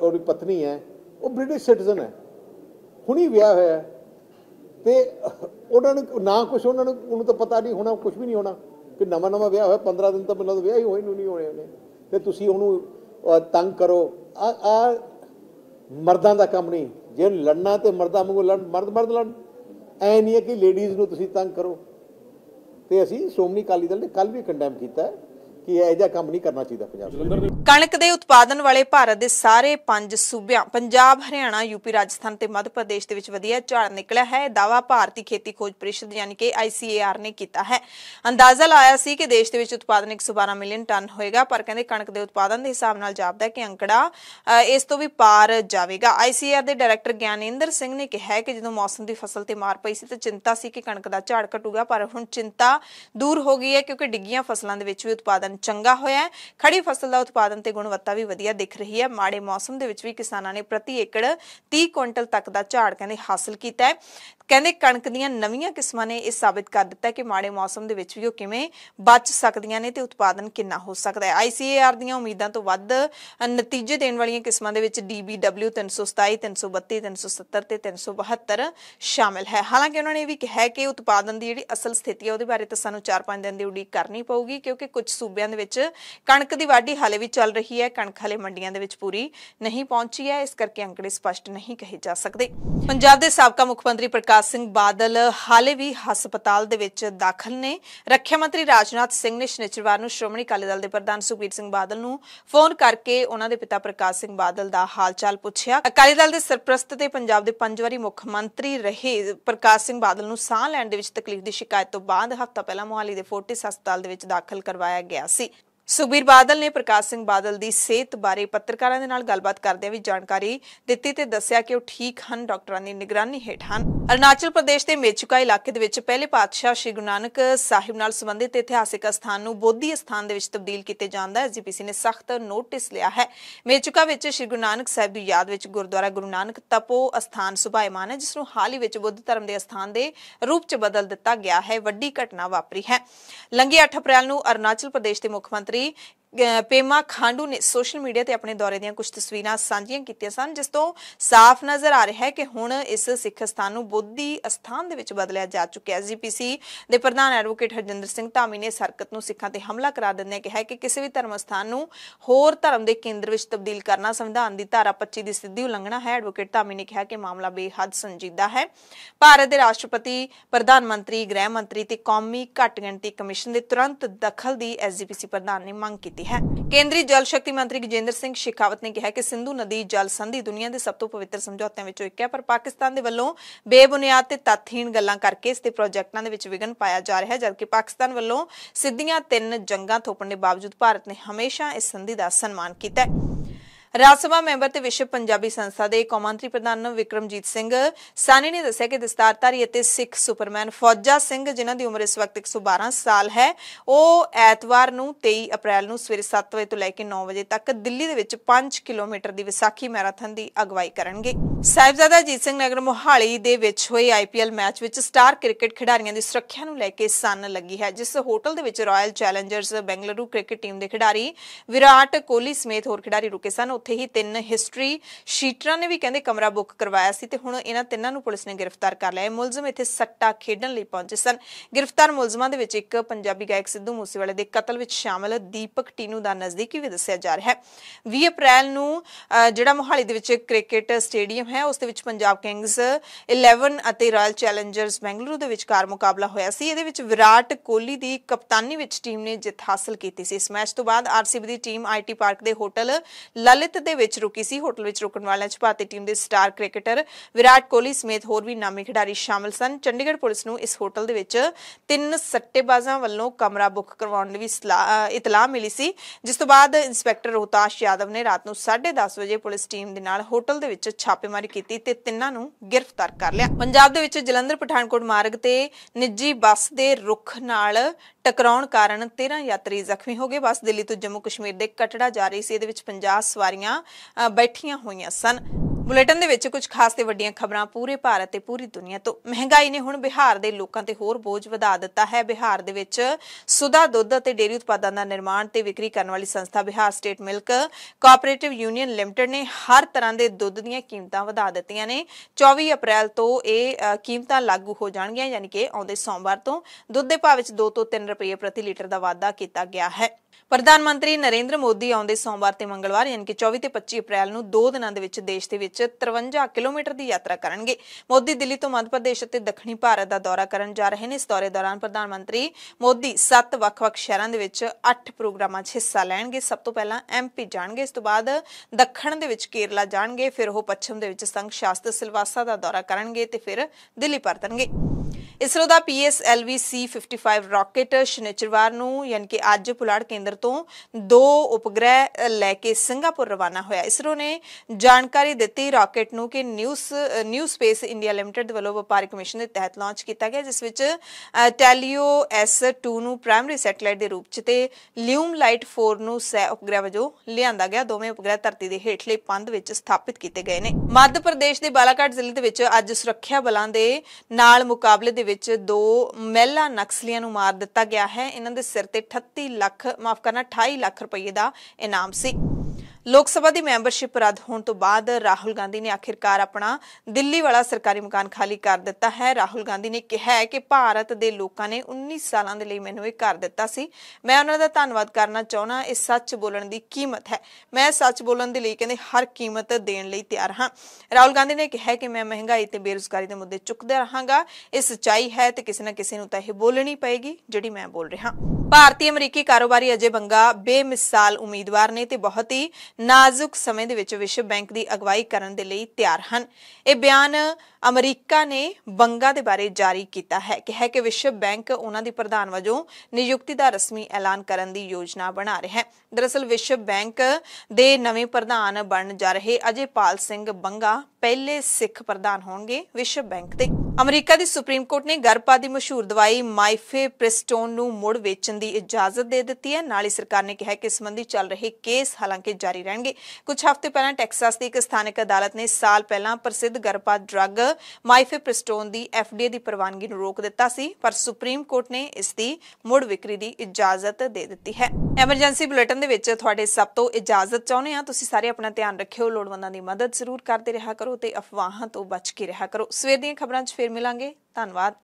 ਉਹਦੀ ਪਤਨੀ ਹੈ ਉਹ ਬ੍ਰਿਟਿਸ਼ ਸਿਟੀਜ਼ਨ ਹੈ ਹੁਣੀ ਵਿਆਹ ਹੋਇਆ ਤੇ ਉਹਨਾਂ ਨੂੰ ਨਾ ਕੁਝ ਉਹਨਾਂ ਨੂੰ ਉਹਨੂੰ ਤਾਂ ਪਤਾ ਨਹੀਂ ਹੋਣਾ ਕੁਝ ਵੀ ਨਹੀਂ ਹੋਣਾ ਕਿ ਨਵਾਂ ਨਵਾਂ ਵਿਆਹ ਹੋਇਆ 15 ਦਿਨ ਤਾਂ ਮੈਨੂੰ ਵਿਆਹ ਹੀ ਹੋਏ ਨੂੰ ਨਹੀਂ ਹੋਣੇ ਉਹਨੇ ਫਿਰ ਤੁਸੀਂ ਉਹਨੂੰ ਤੰਗ ਕਰੋ ਆ ਆ ਮਰਦਾਂ ਦਾ ਕੰਮ ਨਹੀਂ ਜੇ ਲੜਨਾ ਤੇ ਮਰਦਾਂ ਵਾਂਗੂ ਲੜ ਮਰਦ ਮਰਦ ਲੜ ਐ ਨਹੀਂ ਹੈ ਕਿ ਲੇਡੀਜ਼ ਨੂੰ ਤੁਸੀਂ ਤੰਗ ਕਰੋ ਤੇ ਅਸੀਂ ਸ਼ੋਮਨੀ ਕਾਲੀ ਦਲ ਨੇ ਕੱਲ ਵੀ ਕੰਡੈਮ ਕੀਤਾ ਹੈ ਕਿ ਇਹ ਇਹਦਾ ਕੰਮ ਨਹੀਂ ਕਰਨਾ ਚਾਹੀਦਾ ਪੰਜਾਬ ਕਣਕ ਦੇ ਉਤਪਾਦਨ ਵਾਲੇ ਭਾਰਤ ਦੇ ਸਾਰੇ ਪੰਜ ਸੂਬਿਆਂ ਪੰਜਾਬ ਹਰਿਆਣਾ ਯੂਪੀ ਰਾਜਸਥਾਨ ਤੇ ਮੱਧ ਪ੍ਰਦੇਸ਼ ਦੇ ਵਿੱਚ ਵਧੀਆ ਝਾੜ ਨਿਕਲਿਆ ਹੈ ਦਾਵਾ ਭਾਰਤੀ ਖੇਤੀ ਖੋਜ ਪ੍ਰੀਸ਼ਦ ਯਾਨੀ ਕਿ ICAR ਨੇ ਕੀਤਾ ਹੈ ਅੰਦਾਜ਼ਾ ਲਾਇਆ ਸੀ ਕਿ ਦੇਸ਼ ਦੇ ਵਿੱਚ ਉਤਪਾਦਨ 112 ਮਿਲੀਅਨ ਟਨ ਹੋਏਗਾ ਪਰ ਕਹਿੰਦੇ ਕਣਕ ਦੇ ਉਤਪਾਦਨ ਦੇ ਹਿਸਾਬ ਨਾਲ ਜਾਪਦਾ ਹੈ ਕਿ ਅੰਕੜਾ ਇਸ ਤੋਂ ਵੀ ਪਾਰ ਜਾਵੇਗਾ ICAR ਦੇ ਡਾਇਰੈਕਟਰ ਗਿਆਨਿੰਦਰ ਸਿੰਘ ਨੇ ਕਿਹਾ ਕਿ ਜਦੋਂ ਮੌਸਮ ਦੀ ਫਸਲ ਤੇ ਮਾਰ ਪਈ ਸੀ ਤਾਂ ਚਿੰਤਾ ਸੀ ਕਿ ਕਣਕ ਦਾ ਝਾੜ ਘਟੂਗਾ ਪਰ ਹੁਣ ਚਿੰਤਾ ਦੂਰ ਹੋ ਗਈ ਹੈ ਕਿਉਂਕਿ ਡਿੱਗੀਆਂ ਫਸਲਾਂ ਦੇ ਵਿੱਚ ਵੀ ਉਤਪਾਦਨ ਚੰਗਾ ਹੋਇਆ ਖੜੀ ਫਸਲ ਦਾ ਉਤਪਾਦਨ ਤੇ ਗੁਣਵੱਤਾ ਵੀ ਵਧੀਆ ਦਿਖ ਰਹੀ ਹੈ ਮਾੜੇ ਮੌਸਮ ਦੇ ਵਿੱਚ ਵੀ ਕਿਸਾਨਾਂ ਨੇ ਪ੍ਰਤੀ ਏਕੜ 30 ਕੁਇੰਟਲ ਤੱਕ ਦਾ ਝਾੜ ਕਹਿੰਦੇ ਹਾਸਲ ਕੀਤਾ ਹੈ ਕਹਿੰਦੇ ਕਣਕ ਦੀਆਂ ਨਵੀਆਂ ਕਿਸਮਾਂ ਨੇ ਇਹ ਸਾਬਤ ਕਰ ਦਿੱਤਾ ਕਿ ਮਾੜੇ ਮੌਸਮ ਦੇ ਵਿੱਚ ਵੀ ਉਹ ਕਿਵੇਂ ਬਚ ਸਕਦੀਆਂ ਨੇ ਤੇ ਉਤਪਾਦਨ ਕਿੰਨਾ ਹੋ ਸਕਦਾ ਹੈ ਆਈਸੀਏਆਰ ਦੀਆਂ ਉਮੀਦਾਂ ਤੋਂ ਵੱਧ ਨਤੀਜੇ ਦੇਣ ਵਾਲੀਆਂ ਕਿਸਮਾਂ ਦੇ ਵਿੱਚ DBW 327 332 370 ਤੇ 372 ਸ਼ਾਮਿਲ ਹੈ ਹਾਲਾਂਕਿ ਉਹਨਾਂ ਨੇ ਇਹ ਵੀ ਕਿਹਾ ਕਿ ਉਤਪਾਦਨ ਦੀ ਜਿਹੜੀ ਅਸਲ ਸਥਿਤੀ ਹੈ ਉਹਦੇ ਬਾਰੇ ਤਾਂ ਸਾਨੂੰ 4-5 ਦਿਨ ਦੀ ਉਡੀਕ ਕਰਨੀ ਪਊਗੀ ਕਿਉਂਕਿ ਕੁਝ ਸੂਬਿਆਂ ਦੇ ਵਿੱਚ ਕਣਕ ਦੀ ਵਾਢੀ ਹਾਲੇ ਵੀ ਚੱਲ ਰਹੀ ਹੈ ਕਣਕ ਹਾਲੇ ਮੰਡੀਆਂ ਦੇ ਵਿੱਚ ਪੂਰੀ ਨਹੀਂ ਪਹੁੰਚੀ ਹੈ ਇਸ ਕਰਕੇ ਅੰਕੜੇ ਸਪਸ਼ਟ ਨਹੀਂ ਕਹੇ ਜਾ ਸਕਦੇ ਪੰਜਾਬ ਦੇ ਸਾਬਕਾ ਮੁੱਖ ਮੰਤਰੀ ਪ੍ਰਕਾਸ਼ ਪ੍ਰਕਾਸ਼ ਸਿੰਘ ਬਾਦਲ ਹਾਲੇ ਵੀ ਹਸਪਤਾਲ ਦੇ ਵਿੱਚ ਦਾਖਲ ਨੇ ਰੱਖਿਆ ਮੰਤਰੀ ਰਾਜਨਾਥ ਸਿੰਘ ਨੇ ਸ਼ਨੀਚਰਵਾਰ ਨੂੰ ਸ਼੍ਰੋਮਣੀ ਅਕਾਲੀ ਦਲ ਦੇ ਪ੍ਰਧਾਨ ਸੁਖਬੀਰ ਸਿੰਘ ਬਾਦਲ ਨੂੰ ਫੋਨ ਕਰਕੇ ਉਹਨਾਂ ਦੇ ਪਿਤਾ ਪ੍ਰਕਾਸ਼ ਸਿੰਘ ਬਾਦਲ ਦਾ ਹਾਲਚਾਲ ਪੁੱਛਿਆ ਅਕਾਲੀ ਦਲ ਦੇ ਸਰਪ੍ਰਸਤ ਤੇ ਪੰਜਾਬ ਦੇ ਪੰਜ ਵਾਰੀ ਮੁੱਖ ਮੰਤਰੀ ਰਹੇ ਪ੍ਰਕਾਸ਼ ਸਿੰਘ ਬਾਦਲ ਨੂੰ ਸਾਹ ਲੈਣ ਦੇ ਵਿੱਚ ਤਕਲੀਫ ਦੀ ਸ਼ਿਕਾਇਤ ਤੋਂ ਬਾਅਦ ਹਫ਼ਤਾ ਪਹਿਲਾਂ ਮੁਹਾਲੀ ਦੇ ਫੋਰਟਿਸ ਹਸਪਤਾਲ ਦੇ ਵਿੱਚ ਦਾਖਲ ਕਰਵਾਇਆ ਗਿਆ ਸੀ ਸੁਬੀਰ ਬਾਦਲ ਨੇ ਪ੍ਰਕਾਸ਼ ਸਿੰਘ ਬਾਦਲ ਦੀ ਸਿਹਤ ਬਾਰੇ ਪੱਤਰਕਾਰਾਂ ਦੇ ਨਾਲ ਗੱਲਬਾਤ ਕਰਦਿਆਂ ਵੀ ਜਾਣਕਾਰੀ ਦਿੱਤੀ ਤੇ ਦੱਸਿਆ ਕਿ ਉਹ ਠੀਕ ਹਨ ਡਾਕਟਰਾਂ ਦੀ ਨਿਗਰਾਨੀ ਹੇਠ ਹਨ ਅਰਨਾਚਲ ਪ੍ਰਦੇਸ਼ ਦੇ ਮੇਚੁਕਾ ਇਲਾਕੇ ਦੇ ਵਿੱਚ ਪਹਿਲੇ ਪਾਤਸ਼ਾਹ ਸ਼੍ਰੀ ਗੁਰੂ ਨਾਨਕ ਸਾਹਿਬ ਨਾਲ ਸੰਬੰਧਿਤ ਇਤਿਹਾਸਿਕ ਸਥਾਨ ਨੂੰ ਬੋਧੀ ਸਥਾਨ ਦੇ ਵਿੱਚ ਤਬਦੀਲ ਕੀਤੇ ਜਾਂਦਾ ਹੈ ਜੀਪੀਸੀ ਨੇ ਸਖਤ ਨੋਟਿਸ ਲਿਆ ਹੈ ਮੇਚੁਕਾ ਵਿੱਚ ਸ਼੍ਰੀ ਗੁਰੂ ਨਾਨਕ ਸਾਹਿਬ ਦੀ ਯਾਦ ਵਿੱਚ ਗੁਰਦੁਆਰਾ ਗੁਰੂ ਨਾਨਕ ਤਪੋ ਸਥਾਨ ਸੁਭਾਇਮਾਨ ਹੈ ਜਿਸ ਨੂੰ ਹਾਲ ਹੀ ਵਿੱਚ ਬੁੱਧ ਧਰਮ ਦੇ ਸਥਾਨ ਦੇ ਰੂਪ 'ਚ ਬਦਲ ਦਿੱਤਾ ਗਿਆ ਹੈ ਵੱਡੀ ਘਟਨਾ ਵਾਪਰੀ ਹੈ ਲੰਘੇ 8 ਅਪ੍ਰੈਲ ਨੂੰ ਅਰਨਾਚਲ ਪ੍ਰਦੇਸ਼ ਦੇ ਮੁੱਖ ਮੰਤਰੀ be ਪੇਮਾ ਖਾਂਡੂ ਨੇ ਸੋਸ਼ਲ ਮੀਡੀਆ ਤੇ ਆਪਣੇ ਦੌਰੇ ਦੀਆਂ ਕੁਝ ਤਸਵੀਰਾਂ ਸਾਂਝੀਆਂ ਕੀਤੀਆਂ ਸਨ ਜਿਸ ਤੋਂ ਸਾਫ਼ ਨਜ਼ਰ ਆ ਰਿਹਾ ਹੈ ਕਿ ਹੁਣ ਇਸ ਸਿੱਖ ਸਥਾਨ ਨੂੰ ਬੋਧੀ ਸਥਾਨ ਦੇ ਵਿੱਚ ਬਦਲਿਆ ਜਾ ਚੁੱਕਿਆ ਹੈ ਜੀਪੀਸੀ ਦੇ ਪ੍ਰਧਾਨ ਐਡਵੋਕੇਟ ਹਰਜਿੰਦਰ ਸਿੰਘ ਧਾਮੀ ਨੇ ਸਰਕਤ ਨੂੰ ਸਿੱਖਾਂ ਤੇ ਹਮਲਾ ਕਰਾ ਦਿੰਦਿਆਂ ਕਿਹਾ ਕਿ ਕਿਸੇ ਵੀ ਧਰਮ ਸਥਾਨ ਨੂੰ ਹੋਰ ਧਰਮ ਦੇ ਕੇਂਦਰ ਵਿੱਚ ਤਬਦੀਲ ਕਰਨਾ ਸੰਵਿਧਾਨ ਦੀ ਧਾਰਾ 25 ਦੀ ਸਿੱਧੀ ਉਲੰਘਣਾ ਹੈ ਐਡਵੋਕੇਟ ਧਾਮੀ ਨੇ ਕਿਹਾ ਕਿ ਮਾਮਲਾ ਬੇਹੱਦ ਸੰਜੀਦਾ ਹੈ ਭਾਰਤ ਦੇ ਰਾਸ਼ਟਰਪਤੀ ਪ੍ਰਧਾਨ ਮੰਤਰੀ ਗ੍ਰਹਿ ਮੰਤਰੀ ਤੇ ਕੌਮੀ ਘੱਟ ਗਿਣਤੀ ਕਮਿਸ਼ਨ ਦੇ ਤੁਰੰਤ ਦਖਲ ਦੀ ਐਸਜੀਪੀਸੀ ਪ੍ਰਧਾਨ ਨੇ ਮੰਗ ਕੀਤੀ ਕੀਤੀ ਹੈ ਕੇਂਦਰੀ ਜਲ ਸ਼ਕਤੀ ਮੰਤਰੀ ਗਜੇਂਦਰ ਸਿੰਘ ਸ਼ਿਖਾਵਤ ਨੇ ਕਿਹਾ ਕਿ ਸਿੰਧੂ ਨਦੀ ਜਲ ਸੰਧੀ ਦੁਨੀਆ ਦੇ ਸਭ ਤੋਂ ਪਵਿੱਤਰ ਸਮਝੌਤਿਆਂ ਵਿੱਚੋਂ ਇੱਕ ਹੈ ਪਰ ਪਾਕਿਸਤਾਨ ਦੇ ਵੱਲੋਂ ਬੇਬੁਨਿਆਦ ਤੇ ਤੱਥਹੀਣ ਗੱਲਾਂ ਕਰਕੇ ਇਸ ਦੇ ਪ੍ਰੋਜੈਕਟਾਂ ਦੇ ਵਿੱਚ ਵਿਗਨ ਪਾਇਆ ਜਾ ਰਿਹਾ ਹੈ ਜਦਕਿ ਪਾਕਿਸਤਾਨ ਵੱਲੋਂ ਸਿੱਧੀਆਂ ਤਿੰਨ ਜੰਗਾਂ ਥੋਪਣ ਦੇ ਬਾਵਜੂਦ ਭਾਰਤ ਨੇ ਹਮੇਸ਼ਾ ਇਸ ਸੰਧੀ ਦਾ ਸਨਮਾਨ ਕੀਤਾ ਹੈ ਰਾਜ ਸਭਾ ਮੈਂਬਰ ਤੇ ਵਿਸ਼ਵ ਪੰਜਾਬੀ ਸੰਸਥਾ ਦੇ ਕੌਮਾਂਤਰੀ ਪ੍ਰਧਾਨ ਵਿਕਰਮਜੀਤ ਸਿੰਘ ਸਾਨੀ ਨੇ ਦੱਸਿਆ ਕਿ ਦਸਤਾਰਧਾਰੀ ਅਤੇ ਸਿੱਖ ਸੁਪਰਮੈਨ ਫੌਜਾ ਸਿੰਘ ਜਿਨ੍ਹਾਂ ਦੀ ਉਮਰ ਇਸ ਵਕਤ 112 ਸਾਲ ਹੈ ਉਹ ਐਤਵਾਰ ਨੂੰ 23 ਅਪ੍ਰੈਲ ਨੂੰ ਸਵੇਰੇ 7 ਵਜੇ ਤੋਂ ਲੈ ਕੇ 9 ਵਜੇ ਤੱਕ ਦਿੱਲੀ ਦੇ ਵਿੱਚ 5 ਕਿਲੋਮੀਟਰ ਦੀ ਵਿਸਾਖੀ ਮੈਰਾਥਨ ਦੀ ਅਗਵਾਈ ਕਰਨਗੇ ਸਾਹਿਬਜ਼ਾਦਾ ਜੀਤ ਸਿੰਘ ਨਗਰ ਮੋਹਾਲੀ ਦੇ ਵਿੱਚ ਹੋਏ ਆਈਪੀਐਲ ਮੈਚ ਵਿੱਚ ਸਟਾਰ ਕ੍ਰਿਕਟ ਖਿਡਾਰੀਆਂ ਦੀ ਸੁਰੱਖਿਆ ਨੂੰ ਲੈ ਕੇ ਸੰਨ ਲੱਗੀ ਹੈ ਜਿਸ ਹੋਟਲ ਦੇ ਵਿੱਚ Royal Challengers Bengaluru cricket team ਦੇ ਖਿਡਾਰੀ ਵਿਰਾਟ ਕੋਹਲੀ ਸਮੇਤ ਹੋਰ ਖਿਡਾਰੀ ਰੁਕੇ ਸਨ ਉੱਥੇ ਹੀ ਤਿੰਨ ਹਿਸਟਰੀ ਸ਼ੀਟਰਾਂ ਨੇ ਵੀ ਕਹਿੰਦੇ ਕਮਰਾ ਬੁੱਕ ਕਰਵਾਇਆ ਸੀ ਤੇ ਹੁਣ ਇਹਨਾਂ ਤਿੰਨਾਂ ਨੂੰ ਪੁਲਿਸ ਨੇ ਗ੍ਰਿਫਤਾਰ ਕਰ ਲਿਆ ਮੁਲਜ਼ਮ ਇੱਥੇ ਸੱਟਾ ਖੇਡਣ ਲਈ ਪਹੁੰਚੇ ਸਨ ਗ੍ਰਿਫਤਾਰ ਮੁਲਜ਼ਮਾਂ ਦੇ ਵਿੱਚ ਇੱਕ ਪੰਜਾਬੀ ਗਾਇਕ ਸਿੱਧੂ ਮੂਸੇਵਾਲੇ ਦੇ ਕਤਲ ਵਿੱਚ ਸ਼ਾਮਲ ਦੀਪਕ ਟੀਨੂ ਦਾ ਨਜ਼ਦੀਕੀ ਵੀ ਦੱਸਿਆ ਜਾ ਰਿਹਾ ਹੈ 20 ਅਪ੍ਰੈਲ ਨੂੰ ਜਿਹੜਾ ਮੋਹਾਲੀ ਦੇ ਵਿੱਚ ਕ੍ਰਿਕਟ ਸਟੇਡੀਅਮ ਹੈ ਉਸ ਦੇ ਵਿੱਚ ਪੰਜਾਬ ਕਿੰਗਸ 11 ਅਤੇ ਰਾਇਲ ਚੈਲੰਜਰਸ ਬੈਂਗਲੁਰੂ ਦੇ ਵਿਚਕਾਰ ਮੁਕਾਬਲਾ ਹੋਇਆ ਸੀ ਇਹਦੇ ਵਿੱਚ ਵਿਰਾਟ ਕੋਹਲੀ ਦੀ ਕਪਤਾਨੀ ਵਿੱਚ ਟੀਮ ਨੇ ਜਿੱਤ ਹਾਸਲ ਕੀਤੀ ਸੀ ਇਸ ਮੈਚ ਤੋਂ ਬਾਅਦ ਆਰਸੀਬੀ ਦੀ ਟੀਮ ਆਈਟੀ ਪਾਰਕ ਦੇ ਹੋਟਲ ਲਲ ਅੰਮ੍ਰਿਤ ਦੇ ਵਿੱਚ ਰੁਕੀ ਸੀ ਹੋਟਲ ਵਿੱਚ ਰੁਕਣ ਵਾਲਿਆਂ 'ਚ ਭਾਰਤੀ ਟੀਮ ਦੇ ਸਟਾਰ ਕ੍ਰਿਕਟਰ ਵਿਰਾਟ ਕੋਹਲੀ ਸਮੇਤ ਹੋਰ ਵੀ ਨਾਮੀ ਖਿਡਾਰੀ ਸ਼ਾਮਲ ਸਨ ਚੰਡੀਗੜ੍ਹ ਪੁਲਿਸ ਨੂੰ ਇਸ ਹੋਟਲ ਦੇ ਵਿੱਚ ਤਿੰਨ ਸੱਟੇਬਾਜ਼ਾਂ ਵੱਲੋਂ ਕਮਰਾ ਬੁੱਕ ਕਰਵਾਉਣ ਦੀ ਵੀ ਇਤਲਾਹ ਮਿਲੀ ਸੀ ਜਿਸ ਤੋਂ ਬਾਅਦ ਇੰਸਪੈਕਟਰ ਰੋਹਤਾਸ਼ ਯਾਦਵ ਨੇ ਰਾਤ ਨੂੰ 10:30 ਵਜੇ ਪੁਲਿਸ ਟੀਮ ਦੇ ਨਾਲ ਹੋਟਲ ਦੇ ਵਿੱਚ ਛਾਪੇਮਾਰੀ ਕੀਤੀ ਤੇ ਤਿੰਨਾਂ ਨੂੰ ਗ੍ਰਿਫਤਾਰ ਕਰ ਲਿਆ ਪੰਜਾਬ ਦੇ ਵਿੱਚ ਜਲੰਧਰ ਪਠਾਨਕੋਟ ਮਾਰਗ ਤੇ ਨਿੱਜੀ ਬੱਸ ਦੇ ਰੁੱਖ ਨਾਲ ਟਕਰਾਉਣ ਕਾਰਨ 13 ਯਾਤਰੀ ਜ਼ਖਮੀ ਹੋ ਗਏ ਬੱਸ ਦਿੱਲੀ ਤੋਂ ਜੰਮੂ ਕਸ਼ਮੀਰ ਦੇ ਕਟੜਾ ਜਾ ਰਹੀ ਸੀ ਇਹਦੇ ਵਿੱਚ 50 ਸਵਾਰੀਆਂ ਬੈਠੀਆਂ ਹੋਈਆਂ ਸਨ ਬੁਲੇਟਿਨ ਦੇ ਵਿੱਚ ਕੁਝ ਖਾਸ ਤੇ ਵੱਡੀਆਂ ਖਬਰਾਂ ਪੂਰੇ ਭਾਰਤ ਤੇ ਪੂਰੀ ਦੁਨੀਆ ਤੋਂ ਮਹਿੰਗਾਈ ਨੇ ਹੁਣ ਬਿਹਾਰ ਦੇ ਲੋਕਾਂ ਤੇ ਹੋਰ ਬੋਝ ਵਧਾ ਦਿੱਤਾ ਹੈ ਬਿਹਾਰ ਦੇ ਵਿੱਚ ਸੁਧਾ ਦੁੱਧ ਅਤੇ ਡੇਰੀ ਉਤਪਾਦਾਂ ਦਾ ਨਿਰਮਾਣ ਤੇ ਵਿਕਰੀ ਕਰਨ ਵਾਲੀ ਸੰਸਥਾ Bihar state milk cooperative union limited ਨੇ ਹਰ ਤਰ੍ਹਾਂ ਦੇ ਦੁੱਧ ਦੀਆਂ ਕੀਮਤਾਂ ਵਧਾ ਦਿੱਤੀਆਂ ਨੇ 24 ਅਪ੍ਰੈਲ ਤੋਂ ਇਹ ਕੀਮਤਾਂ ਲਾਗੂ ਹੋ ਜਾਣਗੀਆਂ ਯਾਨੀ ਕਿ ਆਉਂਦੇ ਸੋਮਵਾਰ ਤੋਂ ਦੁੱਧ ਦੇ ਭਾਅ ਵਿੱਚ 2 ਤੋਂ 3 ਰੁਪਏ ਪ੍ਰਤੀ ਲੀਟਰ ਦਾ ਵਾਧਾ ਕੀਤਾ ਗਿਆ ਹੈ ਪ੍ਰਧਾਨ ਮੰਤਰੀ ਨਰਿੰਦਰ ਮੋਦੀ ਆਉਂਦੇ ਸੋਮਵਾਰ ਤੇ ਮੰਗਲਵਾਰ ਯਾਨੀ ਕਿ 24 ਤੇ 25 ਅਪ੍ਰੈਲ ਨੂੰ ਦੋ ਦਿਨਾਂ ਦੇ ਵਿੱਚ ਦੇਸ਼ ਦੇ ਵਿੱਚ 53 ਕਿਲੋਮੀਟਰ ਦੀ ਯਾਤਰਾ ਕਰਨਗੇ ਮੋਦੀ ਦਿੱਲੀ ਤੋਂ ਮੱਧ ਪ੍ਰਦੇਸ਼ ਅਤੇ ਦੱਖਣੀ ਭਾਰਤ ਦਾ ਦੌਰਾ ਕਰਨ ਜਾ ਰਹੇ ਨੇ ਇਸ ਦੌਰੇ ਦੌਰਾਨ ਪ੍ਰਧਾਨ ਮੰਤਰੀ ਮੋਦੀ ਸੱਤ ਵੱਖ-ਵੱਖ ਸ਼ਹਿਰਾਂ ਦੇ ਵਿੱਚ 8 ਪ੍ਰੋਗਰਾਮਾਂ 'ਚ ਹਿੱਸਾ ਲੈਣਗੇ ਸਭ ਤੋਂ ਪਹਿਲਾਂ ਐਮਪੀ ਜਾਣਗੇ ਇਸ ਤੋਂ ਬਾਅਦ ਦੱਖਣ ਦੇ ਵਿੱਚ ਕੇਰਲਾ ਜਾਣਗੇ ਫਿਰ ਉਹ ਪੱਛਮ ਦੇ ਵਿੱਚ ਸੰਘ ਸ਼ਾਸਤ ਸਿਲਵਾਸਾ ਦਾ ਦੌਰਾ ਕਰਨਗੇ ਤੇ ਫਿਰ ਦਿੱਲੀ ਪਰਤਣਗੇ ਇਸਰੋ ਦਾ ਪੀਐਸਐਲਵੀ C55 ਰਾਕੇਟ ਸ਼ਨੀਚਰਵਾਰ ਨੂੰ ਯਾਨੀ ਕਿ ਅੱਜ ਪੁਲਾੜ ਕੇਂਦਰ ਤੋਂ ਦੋ ਉਪਗ੍ਰਹਿ ਲੈ ਕੇ ਸਿੰਗਾਪੁਰ ਰਵਾਨਾ ਹੋਇਆ ਇਸਰੋ ਨੇ ਜਾਣਕਾਰੀ ਦਿੱਤੀ ਰਾਕੇਟ ਨੂੰ ਕਿ ਨਿਊਸ ਨਿਊ ਸਪੇਸ ਇੰਡੀਆ ਲਿਮਟਿਡ ਵੱਲੋਂ ਵਪਾਰਕ ਮਿਸ਼ਨ ਦੇ ਤਹਿਤ ਲਾਂਚ ਕੀਤਾ ਗਿਆ ਜਿਸ ਵਿੱਚ ਟੈਲੀਓ S2 ਨੂੰ ਪ੍ਰਾਇਮਰੀ ਸੈਟੇਲਾਈਟ ਦੇ ਰੂਪ 'ਚ ਤੇ ਲਿਊਮ ਲਾਈਟ 4 ਨੂੰ ਸਹਿ ਉਪਗ੍ਰਹਿ ਵਜੋਂ ਲਿਆਂਦਾ ਗਿਆ ਦੋਵੇਂ ਉਪਗ੍ਰਹਿ ਧਰਤੀ ਦੇ ਹੇਠਲੇ ਪੰਧ ਵਿੱਚ ਸਥਾਪਿਤ ਕੀਤੇ ਗਏ ਨੇ ਮੱਧ ਪ੍ਰਦੇਸ਼ ਦੇ ਬਾਲਾਕਾਟ ਜ਼ਿਲ੍ਹੇ ਦੇ ਵਿੱਚ ਅੱਜ ਸੁਰੱਖਿਆ ਬਲਾਂ ਦੇ ਨਾਲ ਮੁਕਾਬਲੇ ਦੇ ਵਿੱਚ ਦੋ ਮਹਿਲਾ ਨਕਸਲੀਆਂ ਨੂੰ ਮਾਰ ਦਿੱਤਾ ਗਿਆ ਹੈ ਇਹਨਾਂ ਦੇ ਸਿਰ ਤੇ 38 ਲੱਖ ਮਾਫ ਕਰਨਾ 28 ਲੱਖ ਰੁਪਏ ਦਾ ਇਨਾਮ ਸੀ ਲੋਕ ਸਭਾ ਦੀ ਮੈਂਬਰਸ਼ਿਪ ਰੱਦ ਹੋਣ ਤੋਂ ਬਾਅਦ ਰਾਹੁਲ ਗਾਂਧੀ ਨੇ ਆਖਿਰਕਾਰ ਆਪਣਾ ਦਿੱਲੀ ਵਾਲਾ ਸਰਕਾਰੀ ਮਕਾਨ ਖਾਲੀ ਕਰ ਦਿੱਤਾ ਹੈ ਰਾਹੁਲ ਗਾਂਧੀ ਨੇ ਕਿਹਾ ਹੈ ਕਿ ਭਾਰਤ ਦੇ ਲੋਕਾਂ ਨੇ 19 ਸਾਲਾਂ ਦੇ ਲਈ ਮੈਨੂੰ ਇਹ ਕਰ ਦਿੱਤਾ ਸੀ ਮੈਂ ਉਹਨਾਂ ਦਾ ਧੰਨਵਾਦ ਕਰਨਾ ਚਾਹੁੰਦਾ ਇਹ ਸੱਚ ਬੋਲਣ ਦੀ ਕੀਮਤ ਹੈ ਮੈਂ ਸੱਚ ਬੋਲਣ ਦੇ ਲਈ ਕਹਿੰਦੇ ਹਰ ਕੀਮਤ ਦੇਣ ਲਈ ਤਿਆਰ ਹਾਂ ਰਾਹੁਲ ਗਾਂਧੀ ਨੇ ਕਿਹਾ ਕਿ ਮੈਂ ਮਹਿੰਗਾਈ ਤੇ ਬੇਰੁਜ਼ਗਾਰੀ ਦੇ ਮੁੱਦੇ ਚੁੱਕਦਾ ਰਹਾਂਗਾ ਇਹ ਸਚਾਈ ਹੈ ਤੇ ਕਿਸੇ ਨਾ ਕਿਸੇ ਨੂੰ ਤਾਂ ਇਹ ਬੋਲਣੀ ਪਏਗੀ ਜਿਹੜੀ ਮੈਂ ਬੋਲ ਰਿਹਾ ਹਾਂ ਭਾਰਤੀ ਅਮਰੀਕੀ ਕਾਰੋਬਾਰੀ ਅਜੇ ਬੰਗਾ ਬੇਮਿਸਾਲ ਉਮੀਦਵਾਰ ਨੇ ਤੇ ਬਹੁਤ ਹੀ ਨਾਜ਼ੁਕ ਸਮੇਂ ਦੇ ਵਿੱਚ ਵਿਸ਼ਵ ਬੈਂਕ ਦੀ ਅਗਵਾਈ ਕਰਨ ਦੇ ਲਈ ਤਿਆਰ ਹਨ ਇਹ ਬਿਆਨ ਅਮਰੀਕਾ ਨੇ ਬੰਗਾ ਦੇ ਬਾਰੇ ਜਾਰੀ ਕੀਤਾ ਹੈ ਕਿ ਹੈ ਕਿ ਵਿਸ਼ਵ ਬੈਂਕ ਉਹਨਾਂ ਦੀ ਪ੍ਰਧਾਨ ਵਜੋਂ ਨਿਯੁਕਤੀ ਦਾ ਰਸਮੀ ਐਲਾਨ ਕਰਨ ਦੀ ਯੋਜਨਾ ਬਣਾ ਰਿਹਾ ਹੈ ਦਰਅਸਲ ਵਿਸ਼ਵ ਬੈਂਕ ਦੇ ਨਵੇਂ ਪ੍ਰਧਾਨ ਬਣਨ ਜਾ ਰਹੇ ਅਜੇਪਾਲ ਸਿੰਘ ਬੰਗਾ ਪਹਿਲੇ ਸਿੱਖ ਪ੍ਰਧਾਨ ਹੋਣਗੇ ਵਿਸ਼ਵ ਬੈਂਕ ਦੇ ਅਮਰੀਕਾ ਦੀ ਸੁਪਰੀਮ ਕੋਰਟ ਨੇ ਗਰਭਪਾਤ ਦੀ ਮਸ਼ਹੂਰ ਦਵਾਈ ਮਾਈਫੇ ਪ੍ਰਿਸਟੋਨ ਨੂੰ ਮੁੜ ਵੇਚਣ ਦੀ ਇਜਾਜ਼ਤ ਦੇ ਦਿੱਤੀ ਹੈ ਨਾਲ ਹੀ ਸਰਕਾਰ ਨੇ ਕਿਹਾ ਕਿ ਇਸ ਸੰਬੰਧੀ ਚੱਲ ਰਹੇ ਕੇਸ ਹਾਲਾਂਕਿ ਜਾਰੀ ਰਹਿਣਗੇ ਕੁਝ ਹਫ਼ਤੇ ਪਹਿਲਾਂ ਟੈਕਸਾਸ ਦੀ ਇੱਕ ਸਥਾਨਕ ਅਦਾਲਤ ਨੇ ਸਾਲ ਪਹਿਲਾਂ ਪ੍ਰਸਿੱਧ ਗਰਭਪਾਤ ਡਰੱਗ ਮਾਈਫੇਪ੍ਰਿਸਟੋਨ ਦੀ ਐਫਡੀਏ ਦੀ ਪ੍ਰਵਾਨਗੀ ਨੂੰ ਰੋਕ ਦਿੱਤਾ ਸੀ ਪਰ ਸੁਪਰੀਮ ਕੋਰਟ ਨੇ ਇਸ ਦੀ ਮੁੜ ਵਿਕਰੀ ਦੀ ਇਜਾਜ਼ਤ ਦੇ ਦਿੱਤੀ ਹੈ ਐਮਰਜੈਂਸੀ ਬੁਲੇਟਿਨ ਦੇ ਵਿੱਚ ਤੁਹਾਡੇ ਸਭ ਤੋਂ ਇਜਾਜ਼ਤ ਚਾਹੁੰਦੇ ਹਾਂ ਤੁਸੀਂ ਸਾਰੇ ਆਪਣਾ ਧਿਆਨ ਰੱਖਿਓ ਲੋੜਵੰਦਾਂ ਦੀ ਮਦਦ ਜ਼ਰੂਰ ਕਰਦੇ ਰਿਹਾ ਕਰੋ ਤੇ ਅਫਵਾਹਾਂ ਤੋਂ ਬਚ ਕੇ ਰਿਹਾ ਕਰੋ ਸਵੇਰ ਦੀਆਂ ਖਬਰਾਂ 'ਚ ਫੇਰ ਮਿਲਾਂਗੇ ਧੰਨਵਾਦ